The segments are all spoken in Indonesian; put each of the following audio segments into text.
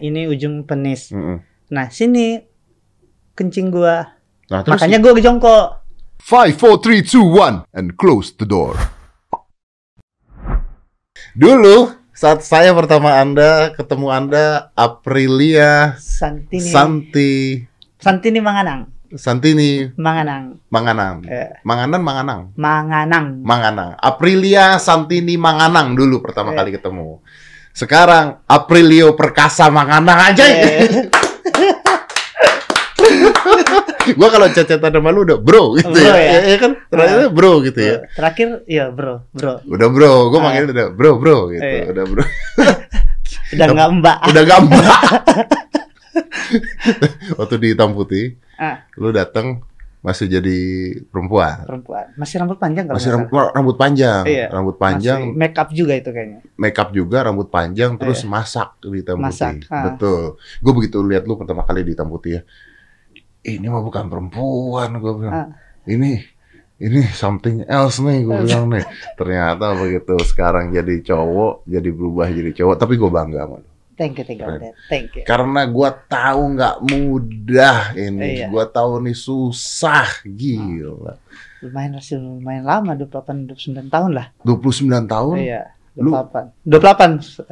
ini ujung penis. Mm -hmm. Nah sini kencing gua. Nah, terus Makanya gua kejongkok. Five, four, three, two, one, and close the door. Dulu saat saya pertama Anda ketemu Anda Aprilia Santini Santi Santini Manganang Santini Manganang Manganang eh. Manganan Manganang Manganang Manganang Aprilia Santini Manganang dulu pertama eh. kali ketemu sekarang Aprilio Perkasa Mangana aja. Yeah. gua kalau cacat sama malu udah bro gitu bro, ya. ya. ya, kan terakhir uh, ah. bro gitu ya. Terakhir ya bro, bro. Udah bro, gua uh, ah. manggil udah bro, bro gitu. Uh, iya. Udah bro. udah nggak mbak. Udah nggak mbak. Waktu di hitam putih, uh. lu datang masih jadi perempuan. Perempuan. Masih rambut panjang kalau Masih rambut, rambut panjang. Iya. Rambut panjang. Masih make up juga itu kayaknya. Make up juga, rambut panjang, terus iya. masak di hitam putih. Ah. Betul. Gue begitu lihat lu pertama kali di hitam putih ya. Ini mah bukan perempuan gue bilang. Ah. Ini ini something else nih gue bilang nih. Ternyata begitu sekarang jadi cowok, jadi berubah jadi cowok. Tapi gue bangga sama Thank you, thank you, Keren. thank you. Karena gue tahu nggak mudah ini, iya. gue tahu nih susah, gila. Hmm. Lumayan masih lumayan lama, dua puluh 29 tahun lah. 29 tahun? Iya, 28. Lu... 28, uh,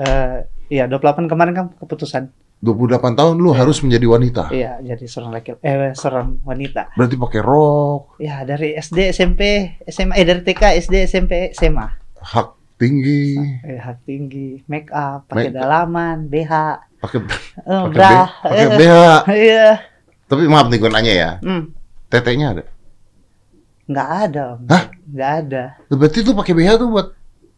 eh, iya 28 kemarin kan keputusan. 28 tahun lu ya. harus menjadi wanita. Iya, jadi seorang laki eh seorang wanita. Berarti pakai rok. Iya. dari SD, SMP, SMA eh dari TK, SD, SMP, SMA. Hak tinggi eh hak tinggi make up pakai dalaman BH pakai bra eh, pakai BH iya tapi maaf nih gue nanya ya mm. tetenya ada Enggak ada om. Hah? nggak ada ya, berarti tuh pakai BH tuh buat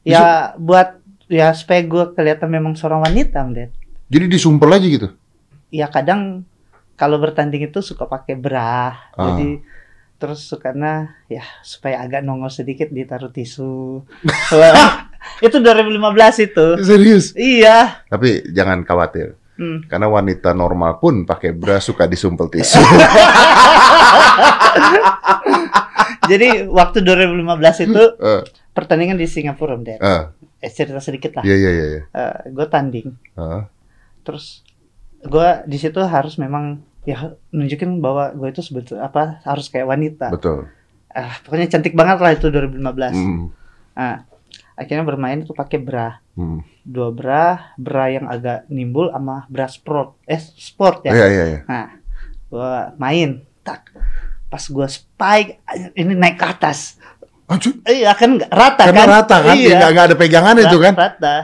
ya Disum... buat ya supaya gue kelihatan memang seorang wanita om Ded. jadi disumpel aja gitu ya kadang kalau bertanding itu suka pakai bra ah. jadi terus karena ya supaya agak nongol sedikit ditaruh tisu itu 2015 itu. Serius? Iya. Tapi jangan khawatir. Hmm. Karena wanita normal pun pakai bra suka disumpel tisu. Jadi waktu 2015 itu uh. pertandingan di Singapura, Om Uh. Eh, cerita sedikit lah. Iya, iya, iya. iya. Eh, gue tanding. Uh. Terus gue di situ harus memang ya nunjukin bahwa gue itu sebetul apa harus kayak wanita. Betul. Uh, pokoknya cantik banget lah itu 2015. Mm. Uh, akhirnya bermain itu pakai bra hmm. dua bra bra yang agak nimbul sama bra sport eh sport ya iya, iya, iya. nah gue main tak pas gua spike ini naik ke atas iya kan rata Karena kan rata kan iya. nggak ada pegangan rata, itu kan rata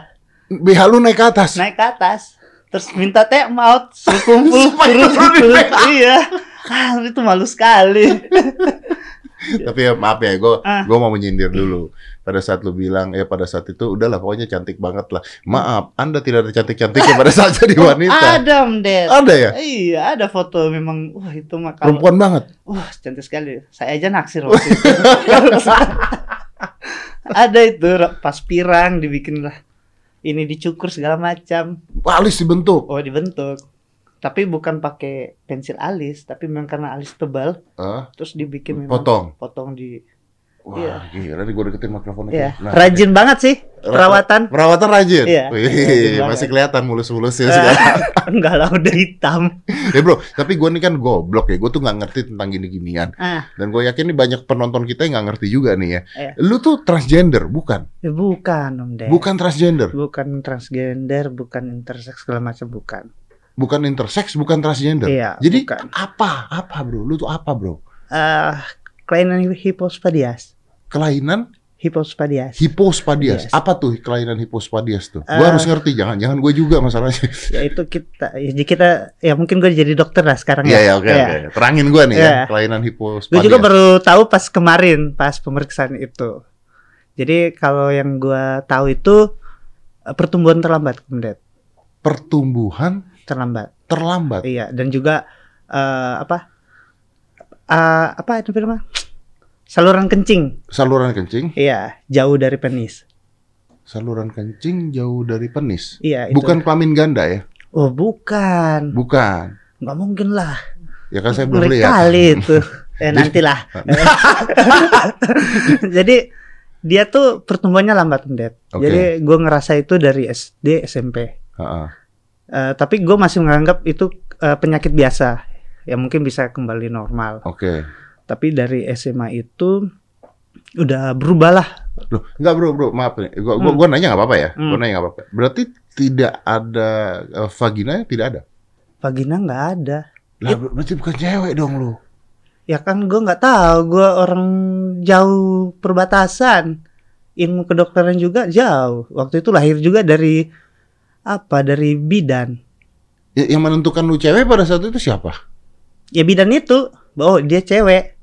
bihalu naik ke atas naik ke atas terus minta take out kumpul terus iya ah, itu malu sekali tapi ya, maaf ya gue ah. gue mau menyindir dulu pada saat lu bilang ya pada saat itu udahlah pokoknya cantik banget lah. Maaf, Anda tidak ada cantik-cantiknya pada saat jadi oh, wanita. Ada, Ada ya? Iya, ada foto memang wah itu mah kalau, perempuan banget. Wah, cantik sekali. Saya aja naksir waktu itu. ada itu pas pirang dibikin lah. Ini dicukur segala macam. Alis dibentuk. Oh, dibentuk. Tapi bukan pakai pensil alis, tapi memang karena alis tebal. Uh, terus dibikin memang potong. Potong di Wah, yeah. gila nih gue deketin mikrofonnya. Yeah. Nah, rajin ya. banget sih perawatan. Perawatan rajin. Iya. Wih, rajin masih kelihatan mulus-mulus ya eh, sekarang. Enggak lah udah hitam. ya bro, tapi gue ini kan goblok ya. Gue tuh nggak ngerti tentang gini-ginian. Ah. Dan gue yakin nih banyak penonton kita yang nggak ngerti juga nih ya. Yeah. Lu tuh transgender bukan? Ya, bukan om deh. Bukan transgender. Bukan transgender, bukan intersex segala macam bukan. Bukan intersex, bukan transgender. Iya. Jadi bukan. apa? Apa bro? Lu tuh apa bro? Eh, uh, kelainan hipospadias kelainan Hipospadias. Hipospadias. Yes. Apa tuh kelainan hipospadias tuh? Uh, eh, gue harus ngerti, jangan-jangan gue juga masalahnya. Ya itu kita, ya kita, ya mungkin gue jadi dokter lah sekarang yeah, ya. Iya, yeah, oke, okay, iya. yeah. okay. terangin gue nih yeah. ya, iya. kelainan hipospadias. Gue juga baru tahu pas kemarin, pas pemeriksaan itu. Jadi kalau yang gue tahu itu eh, pertumbuhan terlambat, Komdet. Pertumbuhan terlambat. Terlambat. Iya, dan juga uh, apa? Uh, apa itu namanya? Saluran kencing. Saluran kencing? Iya, jauh dari penis. Saluran kencing jauh dari penis? Iya, itu. Bukan kelamin ganda ya? Oh, bukan. Bukan. Nggak mungkin lah. Ya kan saya belum lihat. Kali itu. eh, nantilah. Ah. Jadi dia tuh pertumbuhannya lambat, Mendet. Okay. Jadi gue ngerasa itu dari SD, SMP. Uh -uh. Eh, uh, tapi gue masih menganggap itu uh, penyakit biasa. Ya mungkin bisa kembali normal. Oke. Okay tapi dari SMA itu udah berubah lah. Loh, enggak bro, bro, maaf nih. Gua gua, hmm. gua nanya nggak apa-apa ya. Hmm. Gua nanya nggak apa-apa. Berarti tidak ada uh, vagina tidak ada. Vagina nggak ada. Lah, ya. berarti bukan cewek dong lu. Ya kan gue nggak tahu, gue orang jauh perbatasan. Ilmu kedokteran juga jauh. Waktu itu lahir juga dari apa? Dari bidan. Ya, yang menentukan lu cewek pada saat itu siapa? Ya bidan itu. Oh, dia cewek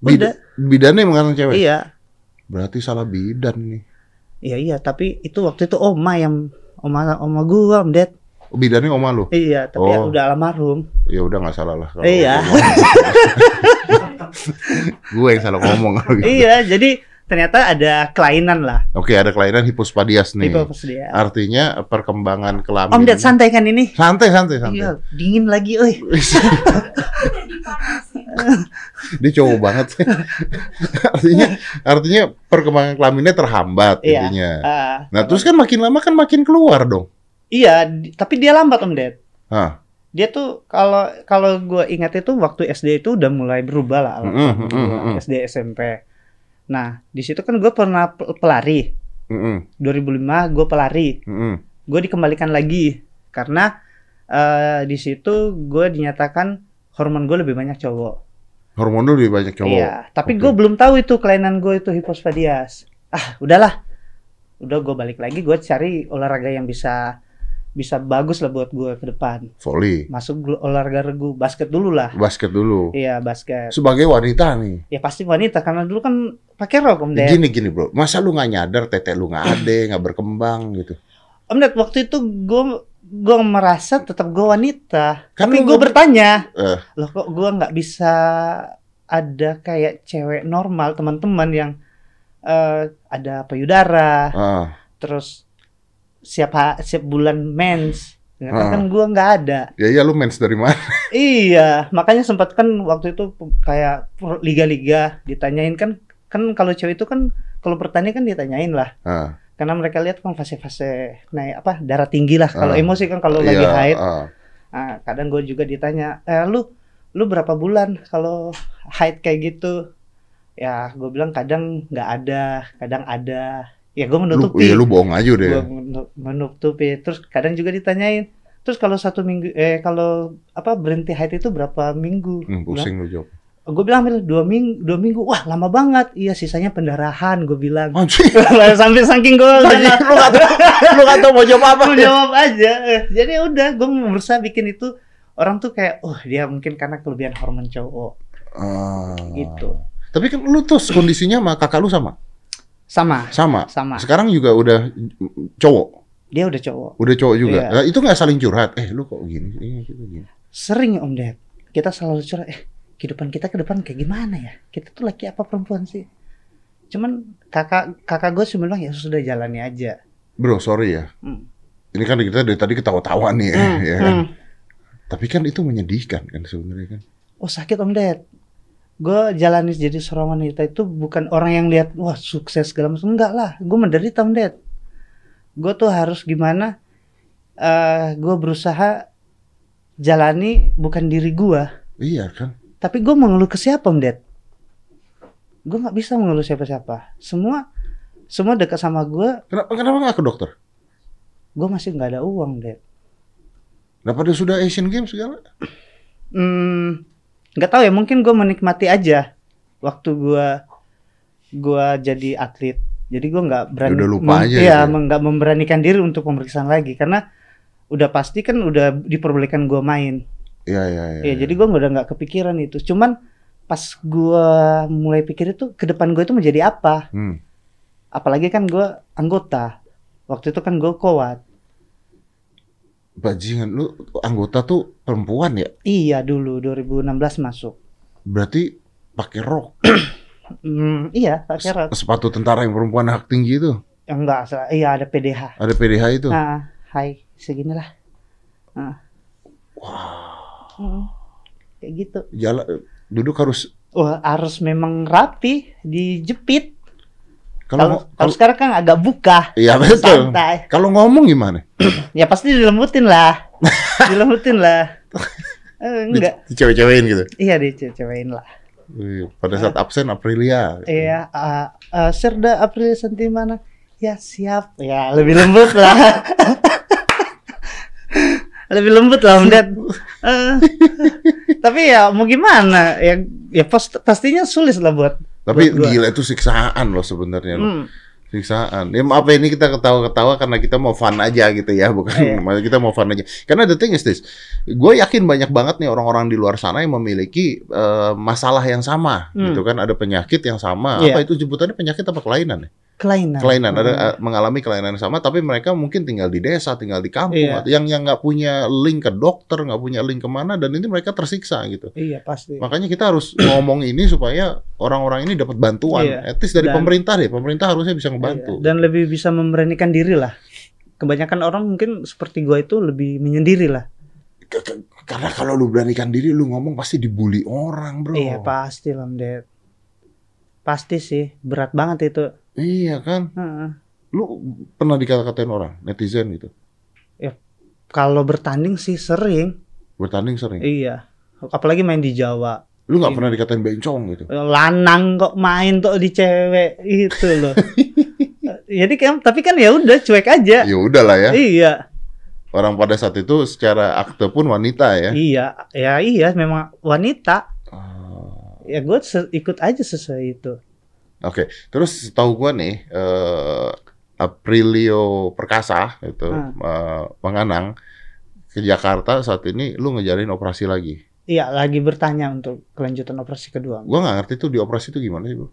Bid bidan yang cewek? Iya. Berarti salah bidan nih. Iya iya, tapi itu waktu itu oma yang oma oma gua, om ded. Oh, bidannya oma lu? Iya, tapi oh. udah almarhum. Ya udah nggak salah lah. Iya. gue yang salah ngomong. gitu. Iya, jadi ternyata ada kelainan lah. Oke, ada kelainan hipospadias nih. Hipospadias. Artinya perkembangan kelamin. Om ded santai kan ini? Santai santai santai. Iya, dingin lagi, oi. dia cowok banget artinya artinya perkembangan kelaminnya terhambat iya. intinya. Uh, nah, terus kan makin lama kan makin keluar dong. Iya, tapi dia lambat Om Ded. huh. Dia tuh kalau kalau gue ingat itu waktu SD itu udah mulai berubah lah. Mm -hmm, mm -hmm. SD SMP. Nah, di situ kan gue pernah pelari. Mm -hmm. 2005 gue pelari. Mm -hmm. Gue dikembalikan lagi karena uh, di situ gue dinyatakan hormon gue lebih banyak cowok. Hormon lu lebih banyak cowok. Iya, tapi okay. gue belum tahu itu kelainan gue itu hipospadias. Ah, udahlah. Udah gue balik lagi gue cari olahraga yang bisa bisa bagus lah buat gue ke depan. Volley. Masuk olahraga regu, basket dulu lah. Basket dulu. Iya basket. Sebagai wanita nih. Ya pasti wanita karena dulu kan pakai rok om Ded. Gini gini bro, masa lu nggak nyadar tete lu nggak ada nggak berkembang gitu? Om Ded waktu itu gue gue merasa tetap gue wanita. Kan Tapi gue bertanya, uh. loh kok gue nggak bisa ada kayak cewek normal teman-teman yang uh, ada payudara, uh. terus siap siap bulan mens. Ya, kan, kan ah. gue nggak ada. Ya iya lu mens dari mana? iya, makanya sempat kan waktu itu kayak liga-liga ditanyain kan kan kalau cewek itu kan kalau pertanyaan kan ditanyain lah. Uh karena mereka lihat kan fase-fase naik apa darah tinggi lah kalau uh, emosi kan kalau yeah, lagi haid uh. nah, kadang gue juga ditanya eh, lu lu berapa bulan kalau haid kayak gitu ya gue bilang kadang nggak ada kadang ada ya gue menutupi lu, iya, lu bohong aja deh gue menutupi terus kadang juga ditanyain terus kalau satu minggu eh kalau apa berhenti haid itu berapa minggu hmm, pusing lu jawab gue bilang hampir dua minggu dua minggu wah lama banget iya sisanya pendarahan gue bilang sampai saking gue lu nggak tau lu nggak tau mau jawab apa lu jawab aja eh, jadi udah gue berusaha bikin itu orang tuh kayak oh dia mungkin karena kelebihan hormon cowok hmm. Ah. gitu tapi kan lu tuh kondisinya sama kakak lu sama sama sama sama sekarang juga udah cowok dia udah cowok udah cowok juga iya. nah, itu nggak saling curhat eh lu kok gini, iya, gini, gitu, gini. sering om Ded, kita selalu curhat eh kehidupan kita ke depan kayak gimana ya? Kita tuh laki apa perempuan sih? Cuman kakak kakak gue sebenarnya ya sudah jalani aja. Bro, sorry ya. Hmm. Ini kan kita dari tadi ketawa-tawa nih ya, hmm. ya hmm. kan. Hmm. Tapi kan itu menyedihkan kan sebenarnya kan. Oh sakit Om Ded. Gue jalani jadi seorang wanita itu bukan orang yang lihat wah sukses segala macam enggak lah. Gue menderita Om Ded. Gue tuh harus gimana? Uh, eh, gue berusaha jalani bukan diri gue. Iya kan. Tapi gue mengeluh ke siapa, Om Ded? Gue nggak bisa mengeluh siapa-siapa. Semua semua dekat sama gue. Kenapa kenapa nggak ke dokter? Gue masih nggak ada uang, Ded. Kenapa dia sudah Asian Games segala? Hmm, nggak tahu ya. Mungkin gue menikmati aja waktu gue gue jadi atlet. Jadi gue nggak ya berani. Ya udah lupa aja. Iya, gitu ya, nggak memberanikan diri untuk pemeriksaan lagi karena udah pasti kan udah diperbolehkan gue main. Iya iya iya. Ya, jadi gue udah nggak kepikiran itu. Cuman pas gue mulai pikir itu ke depan gue itu menjadi apa? Hmm. Apalagi kan gue anggota. Waktu itu kan gue kuat. Bajingan lu anggota tuh perempuan ya? Iya dulu 2016 masuk. Berarti pakai rok. mm, iya, pakai rok. Sepatu tentara yang perempuan hak tinggi itu. Enggak, iya ada PDH. Ada PDH itu. Nah, hai, seginilah. Nah. Kayak gitu. Jalan duduk harus Wah, harus memang rapi, dijepit. Kalau kalau sekarang kan agak buka. Iya betul. Santai. Kalau ngomong gimana? ya pasti dilembutin lah. dilembutin lah. Eh, enggak di, dicewek cewein gitu. Iya, dicewek-cewekin lah. Iya, pada saat uh, absen Aprilia. Iya, uh, uh, Serda Aprilia senti mana Ya siap. Ya lebih lembut lah. lebih lembut lah Om Ded. uh, tapi ya mau gimana? Ya ya post, pastinya sulit lah buat. Tapi buat gila itu siksaan loh sebenarnya hmm. Siksaan. Ya maaf ini kita ketawa-ketawa karena kita mau fun aja gitu ya, bukan yeah. kita mau fun aja. Karena the thing is this, gue yakin banyak banget nih orang-orang di luar sana yang memiliki uh, masalah yang sama, hmm. gitu kan? Ada penyakit yang sama. Yeah. Apa itu jemputannya penyakit apa kelainan ya? kelainan. Kelainan ada hmm. Eh, mengalami kelainan sama tapi mereka mungkin tinggal di desa, tinggal di kampung iya. yang yang nggak punya link ke dokter, nggak punya link kemana dan ini mereka tersiksa gitu. Iya pasti. Makanya kita harus ngomong ini supaya orang-orang ini dapat bantuan, iya. etis dari dan, pemerintah deh. Pemerintah harusnya bisa membantu Iya. Dan lebih bisa memberanikan diri lah. Kebanyakan orang mungkin seperti gua itu lebih menyendiri lah. Karena kalau lu beranikan diri, lu ngomong pasti dibully orang, bro. Iya pasti, Lam Pasti sih, berat banget itu Iya kan? Hmm. Lu pernah dikata-katain orang, netizen gitu? Ya, kalau bertanding sih sering. Bertanding sering? Iya. Apalagi main di Jawa. Lu nggak pernah dikatain bencong gitu? Eh, lanang kok main tuh di cewek itu loh. Jadi kan, tapi kan ya udah cuek aja. Ya lah ya. Iya. Orang pada saat itu secara akte pun wanita ya. Iya, ya iya memang wanita. Oh. Ya gue ikut aja sesuai itu. Oke, okay. terus setahu gue nih uh, Aprilio Perkasa itu hmm. uh, eh, Menganang ke Jakarta saat ini lu ngejarin operasi lagi. Iya, lagi bertanya untuk kelanjutan operasi kedua. Gue nggak ngerti tuh di operasi itu gimana sih, Bu?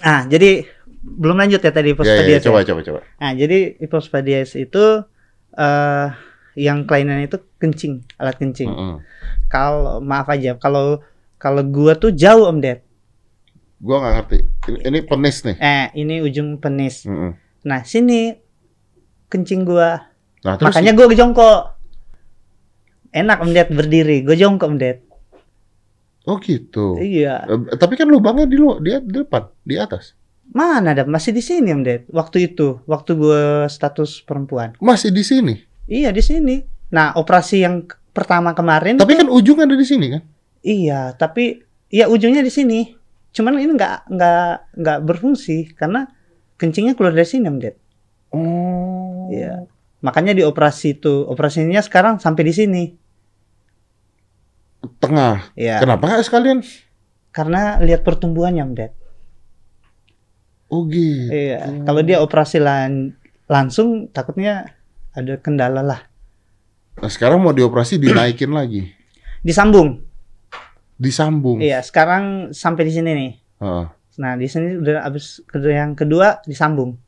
Ah, jadi belum lanjut ya tadi hipospadias. Ya, ya, ya, coba ya. coba coba. Nah, jadi hipospadias itu uh, yang kelainan itu kencing, alat kencing. Mm -hmm. Kalau maaf aja, kalau kalau gua tuh jauh Om Ded Gua nggak ngerti. Ini penis nih. Eh, ini ujung penis. Mm -hmm. Nah, sini kencing gua. Nah, terus Makanya gua jongkok. Enak om Ded berdiri, gua jongkok Ded Oh gitu. Iya. Eh, tapi kan lubangnya di lu dia di depan, di atas. Mana ada masih di sini Om Ded. Waktu itu, waktu gua status perempuan. Masih di sini. Iya, di sini. Nah, operasi yang pertama kemarin Tapi tuh, kan ujungnya ada di sini kan? Iya, tapi ya ujungnya di sini. Cuman ini nggak nggak nggak berfungsi karena kencingnya keluar dari sini, Om Oh. Iya. Makanya di operasi itu operasinya sekarang sampai di sini. Tengah. Iya. Kenapa nggak sekalian? Karena lihat pertumbuhannya, Om Ded. Oh gitu. Iya. Kalau dia operasi lan langsung takutnya ada kendala lah. Nah, sekarang mau dioperasi dinaikin lagi. Disambung. Disambung. Iya, sekarang sampai di sini nih. Uh. Nah, di sini udah habis yang kedua disambung.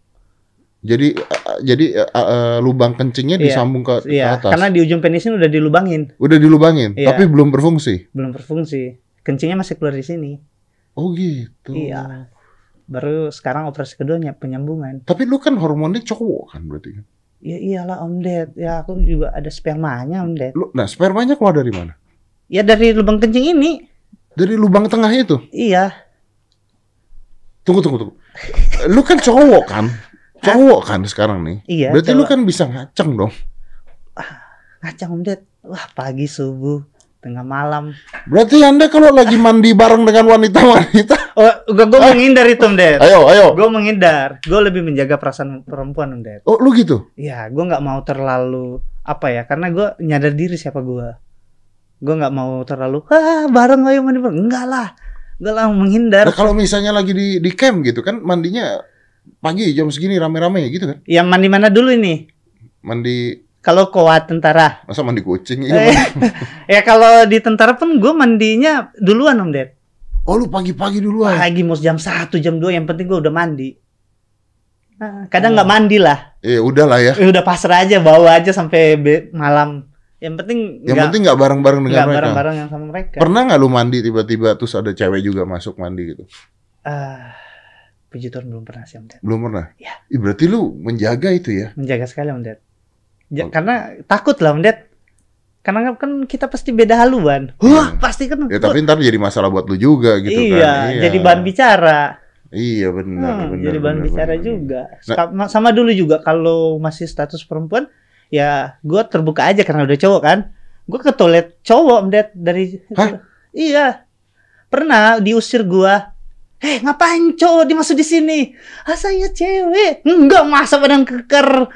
Jadi uh, jadi uh, uh, lubang kencingnya iya, disambung ke, iya, ke atas. Karena di ujung penis ini udah dilubangin. Udah dilubangin, iya. tapi belum berfungsi. Belum berfungsi. Kencingnya masih keluar di sini. Oh gitu. Iya. Baru sekarang operasi keduanya penyambungan. Tapi lu kan hormonnya cowok kan berarti kan? Ya iyalah Om Ded. Ya aku juga ada spermanya Om Ded. Lu, nah spermanya keluar dari mana? Ya dari lubang kencing ini. Dari lubang tengah itu? Iya. Tunggu tunggu tunggu. Eh, lu kan cowok kan? Cowok kan sekarang nih. Iya. Berarti cowok. lu kan bisa ngaceng dong. Ah, ngaceng Om Ded. Wah, pagi subuh tengah malam. Berarti Anda kalau lagi mandi bareng dengan wanita-wanita. Oh, gue gue eh. menghindar itu, Om Ded. Ayo, ayo. Gue menghindar. Gue lebih menjaga perasaan perempuan, Om Ded. Oh, lu gitu? Iya, gue nggak mau terlalu apa ya, karena gue nyadar diri siapa gue gue nggak mau terlalu ah bareng ayo mandi bareng enggak lah enggak lah menghindar nah, kalau misalnya lagi di di camp gitu kan mandinya pagi jam segini rame-rame gitu kan yang mandi mana dulu ini mandi kalau kuat tentara masa mandi kucing iya, eh, ya kalau di tentara pun gue mandinya duluan om ded oh lu pagi-pagi duluan pagi mau jam satu jam dua yang penting gue udah mandi ah, kadang nggak oh. mandi lah eh udah lah ya eh, udah pasrah aja bawa aja sampai malam yang penting yang gak, penting nggak bareng-bareng dengan gak mereka. bareng-bareng yang sama mereka. Pernah nggak lu mandi tiba-tiba terus ada cewek juga masuk mandi gitu? Ah, uh, puji Tuhan belum pernah sih Om Ded. Belum pernah? Iya. Ih, berarti lu menjaga itu ya? Menjaga sekali Om Ded. Ja, oh. Karena takut lah Om Ded. Karena kan kita pasti beda haluan. Wah, hmm. Iya, pasti kan. Ya tapi ntar jadi masalah buat lu juga gitu kan. iya, kan. Iya, jadi bahan bicara. Iya benar, hmm, benar. Jadi bahan benar, bicara benar, juga. Nah, sama dulu juga kalau masih status perempuan, ya gue terbuka aja karena udah cowok kan gue ke toilet cowok mdet dari Hah? iya pernah diusir gue Heh, ngapain cowok dimasuk di sini? Ah, saya cewek. Enggak, masuk padang keker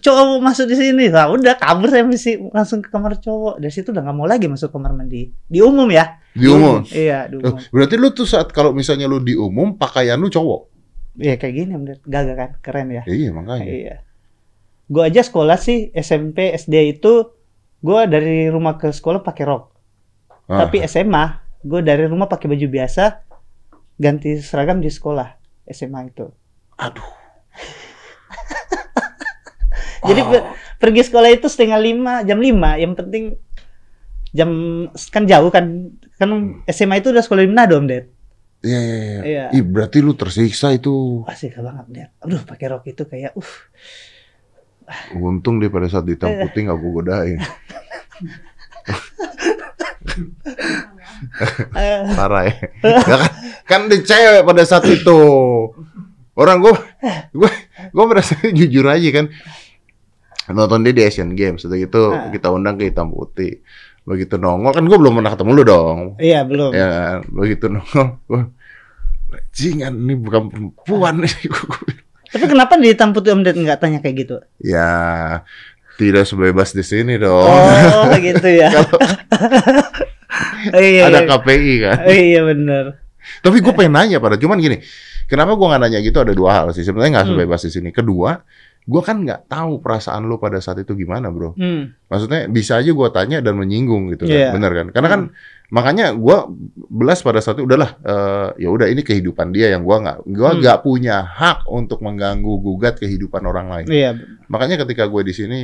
cowok masuk di sini lah udah kabur saya mesti langsung ke kamar cowok dari situ udah nggak mau lagi masuk kamar mandi di umum ya di umum, di iya di eh, umum. berarti lu tuh saat kalau misalnya lu di umum pakaian lu cowok iya kayak gini bener gagah kan keren ya iya makanya iya gue aja sekolah sih SMP SD itu gue dari rumah ke sekolah pakai rok ah. tapi SMA gue dari rumah pakai baju biasa ganti seragam di sekolah SMA itu aduh jadi oh. per pergi sekolah itu setengah lima jam lima yang penting jam kan jauh kan kan hmm. SMA itu udah sekolah di mana, dong Ded iya, iya, iya, iya. Ih, berarti lu tersiksa itu. Asik banget, Dad. Aduh, pakai rok itu kayak, uh, Untung dia pada saat ditampu hitam putih nggak gue godain. Eh. Parah ya. Eh. Gak kan, kan di cewek pada saat itu. Orang gue, gue, gue merasa jujur aja kan. Nonton dia di Asian Games, setelah itu ah. kita undang ke hitam putih. Begitu nongol, kan gue belum pernah ketemu lu dong. Iya, belum. Ya, begitu nongol, gue, jingan ini bukan perempuan nih. Ah. Tapi kenapa di Om Ded nggak tanya kayak gitu? Ya tidak sebebas di sini dong. Oh gitu ya. Kalo... Oh, iya, iya, ada iya. KPI kan. Oh, iya benar. Tapi gue pengen nanya pada, cuman gini, kenapa gue nggak nanya gitu ada dua hal sih. Sebenarnya nggak hmm. sebebas hmm. di sini. Kedua, gue kan nggak tahu perasaan lo pada saat itu gimana bro. Hmm. Maksudnya bisa aja gue tanya dan menyinggung gitu kan, iya. bener kan? Karena kan hmm. kan Makanya gue belas pada saat itu udahlah, uh, ya udah ini kehidupan dia yang gue nggak, gue hmm. nggak hmm. punya hak untuk mengganggu gugat kehidupan orang lain. Iya. Makanya ketika gue di sini,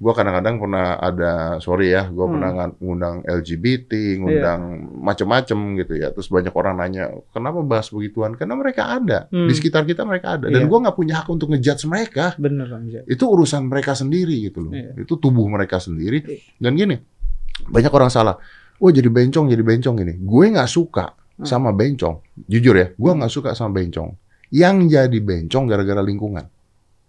gue kadang-kadang pernah ada sorry ya, gue hmm. pernah ngundang LGBT, ngundang iya. macem-macem gitu ya. Terus banyak orang nanya kenapa bahas begituan? Karena mereka ada hmm. di sekitar kita mereka ada, dan iya. gue nggak punya hak untuk ngejudge mereka. Bener, Bang. Itu urusan mereka sendiri gitu loh. Iya. Itu tubuh mereka sendiri. Iya. Dan gini, banyak orang salah wah jadi bencong, jadi bencong ini. Gue nggak suka hmm. sama bencong. Jujur ya, gue nggak suka sama bencong. Yang jadi bencong gara-gara lingkungan.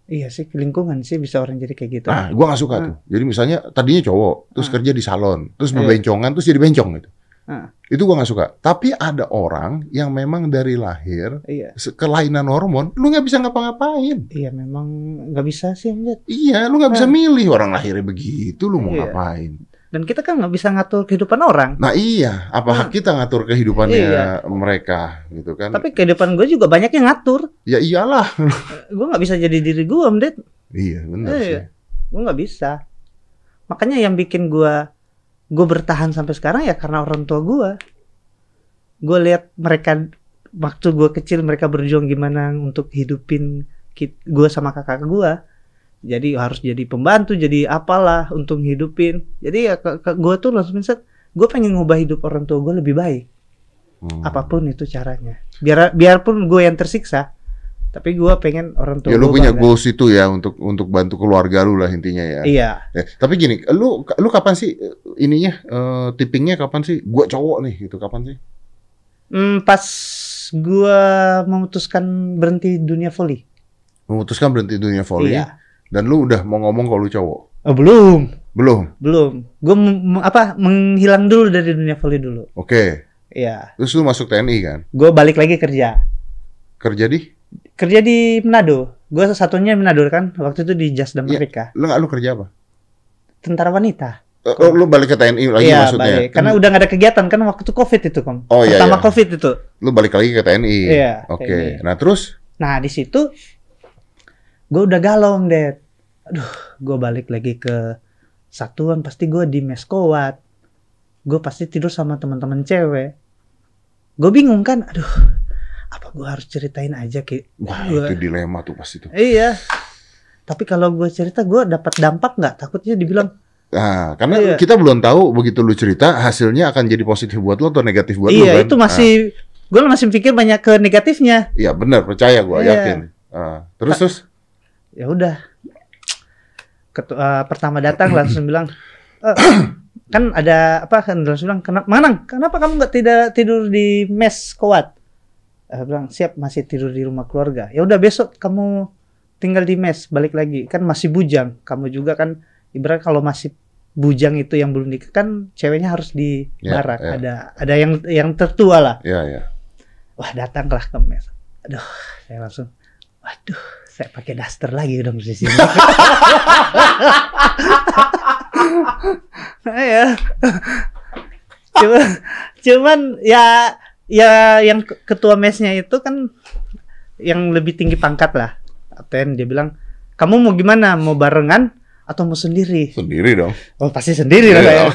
Iya sih, lingkungan sih bisa orang jadi kayak gitu. Nah, gue gak suka hmm. tuh. Jadi misalnya tadinya cowok, terus hmm. kerja di salon, terus iya. bencongan terus jadi bencong gitu. Ah, Itu gue nggak suka. Tapi ada orang yang memang dari lahir iya. kelainan hormon, lu nggak bisa ngapa-ngapain. Iya, memang nggak bisa sih. Enggak. Iya, lu nggak bisa hmm. milih orang lahirnya begitu, lu mau iya. ngapain dan kita kan nggak bisa ngatur kehidupan orang. Nah iya, apa nah, kita ngatur kehidupannya iya. mereka gitu kan? Tapi kehidupan gue juga banyak yang ngatur. Ya iyalah. gue nggak bisa jadi diri gue, om Ded. Iya benar eh, sih. Gue nggak bisa. Makanya yang bikin gue gue bertahan sampai sekarang ya karena orang tua gue. Gue lihat mereka waktu gue kecil mereka berjuang gimana untuk hidupin gue sama kakak gue jadi harus jadi pembantu jadi apalah untuk hidupin jadi ya gue tuh langsung mindset gue pengen ngubah hidup orang tua gue lebih baik hmm. apapun itu caranya biar biarpun gue yang tersiksa tapi gue pengen orang tua ya, lu punya bangga. goals itu ya untuk untuk bantu keluarga lu lah intinya ya iya ya, tapi gini lu lu kapan sih eh, ininya uh, eh, tippingnya kapan sih gue cowok nih gitu kapan sih hmm, pas gue memutuskan berhenti dunia volley. memutuskan berhenti dunia volley. iya dan lu udah mau ngomong kalau lu cowok? Oh, belum. Belum. Belum. Gue apa menghilang dulu dari dunia volley dulu. Oke. Okay. Iya. Terus lu masuk TNI kan? Gue balik lagi kerja. Kerja di? Kerja di Manado. Gue satunya Manado kan. Waktu itu di Jasdam ya, Lu nggak lu kerja apa? Tentara wanita. Eh, oh, lu balik ke TNI lagi iya, maksudnya? Balik. Karena hmm. udah gak ada kegiatan kan waktu itu COVID itu, kan. Oh iya. Pertama iya. COVID itu. Lu balik lagi ke TNI. Iya. Oke. Okay. Nah, terus? Nah, di situ gue udah galau om aduh gue balik lagi ke satuan pasti gue di meskowat gue pasti tidur sama teman-teman cewek gue bingung kan aduh apa gue harus ceritain aja ki wah gua. itu dilema tuh pasti tuh iya tapi kalau gue cerita gue dapat dampak nggak takutnya dibilang Nah, karena iya. kita belum tahu begitu lu cerita hasilnya akan jadi positif buat lo atau negatif buat iya, lo. Kan? Iya itu masih nah. gue masih pikir banyak ke negatifnya. Iya benar percaya gue iya. yakin. Nah, terus terus ya udah uh, pertama datang langsung bilang e, kan ada apa kan langsung bilang kenapa Manang kenapa kamu nggak tidak tidur di mes kuat uh, bilang siap masih tidur di rumah keluarga ya udah besok kamu tinggal di mes balik lagi kan masih bujang kamu juga kan ibarat kalau masih bujang itu yang belum nikah kan ceweknya harus di yeah, yeah. ada ada yang yang tertua lah yeah, yeah. wah datanglah ke mes aduh saya langsung waduh saya pakai daster lagi dong di sini. Iya. Cuman, cuman ya ya yang ketua mesnya itu kan yang lebih tinggi pangkat lah. Aten dia bilang, "Kamu mau gimana? Mau barengan?" atau mau sendiri? Sendiri dong. Oh pasti sendiri iya. lah ya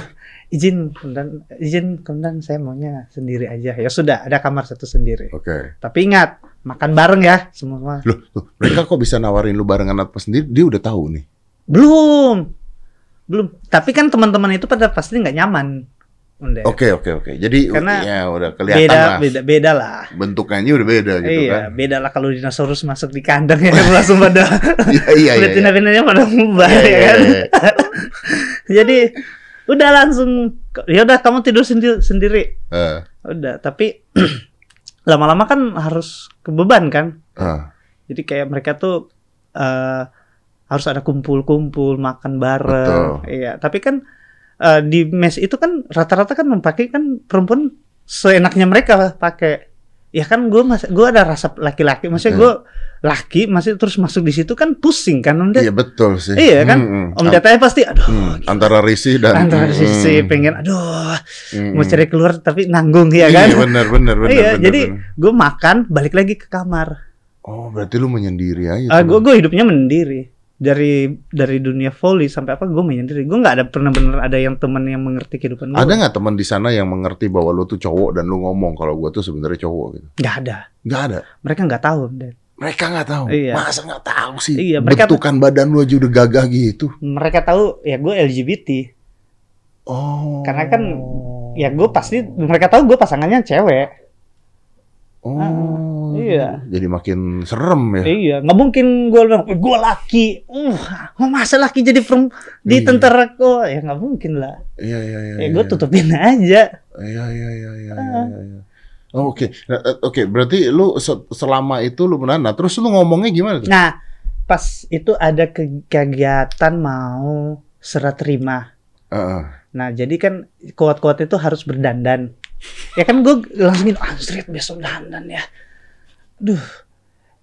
izin kemudian izin kemudian saya maunya sendiri aja ya sudah ada kamar satu sendiri oke okay. tapi ingat makan bareng ya semua loh, loh mereka kok bisa nawarin lu barengan apa sendiri dia udah tahu nih belum belum tapi kan teman-teman itu pada pasti nggak nyaman Oke okay, oke okay, oke. Okay. Jadi karena ya udah kelihatan beda, lah. Beda beda lah. Bentukannya udah beda gitu iya, kan. Iya, beda lah kalau dinosaurus masuk di kandang ya langsung pada iya, iya iya iya. Betina-betinanya pada mubah iya, ya iya, kan. Jadi udah langsung ya udah kamu tidur sendiri sendiri uh. udah tapi lama-lama kan harus kebeban kan uh. jadi kayak mereka tuh uh, harus ada kumpul-kumpul makan bareng Betul. iya tapi kan uh, di mes itu kan rata-rata kan memakai kan perempuan seenaknya mereka pakai ya kan gue mas gue ada rasa laki-laki maksudnya gue laki masih terus masuk di situ kan pusing kan om Ded iya betul sih iya kan hmm, hmm om nya hmm. pasti aduh hmm, antara risih dan antara risih pengen aduh mau cari keluar tapi nanggung ya iya, kan iya benar benar benar iya jadi gue makan balik lagi ke kamar oh berarti lu menyendiri aja ah, uh, gue gue hidupnya mendiri dari dari dunia volley sampai apa gue main gue nggak ada pernah bener ada yang teman yang mengerti kehidupan gue ada nggak teman di sana yang mengerti bahwa lo tuh cowok dan lo ngomong kalau gue tuh sebenarnya cowok gitu nggak ada nggak ada mereka nggak tahu Dan. mereka nggak tahu iya. masa nggak tahu sih iya, mereka bentukan badan lo aja udah gagah gitu mereka tahu ya gue LGBT oh karena kan ya gue pasti mereka tahu gue pasangannya cewek oh ah. Iya. Jadi makin serem ya. Iya, nggak mungkin gue bilang gue laki. Uh, masa laki jadi from di iya. tentara kok ya nggak mungkin lah. Iya iya iya. Ya, iya, gue iya. tutupin aja. Iya iya iya iya. iya, ah. iya. iya. Oh, oke, nah, eh, oke. Berarti lu selama itu lu Nah, Terus lu ngomongnya gimana? Nah, pas itu ada kegiatan mau serah terima. Uh -uh. Nah, jadi kan kuat-kuat itu harus berdandan. ya kan gue langsungin gitu, ah, besok dandan ya duh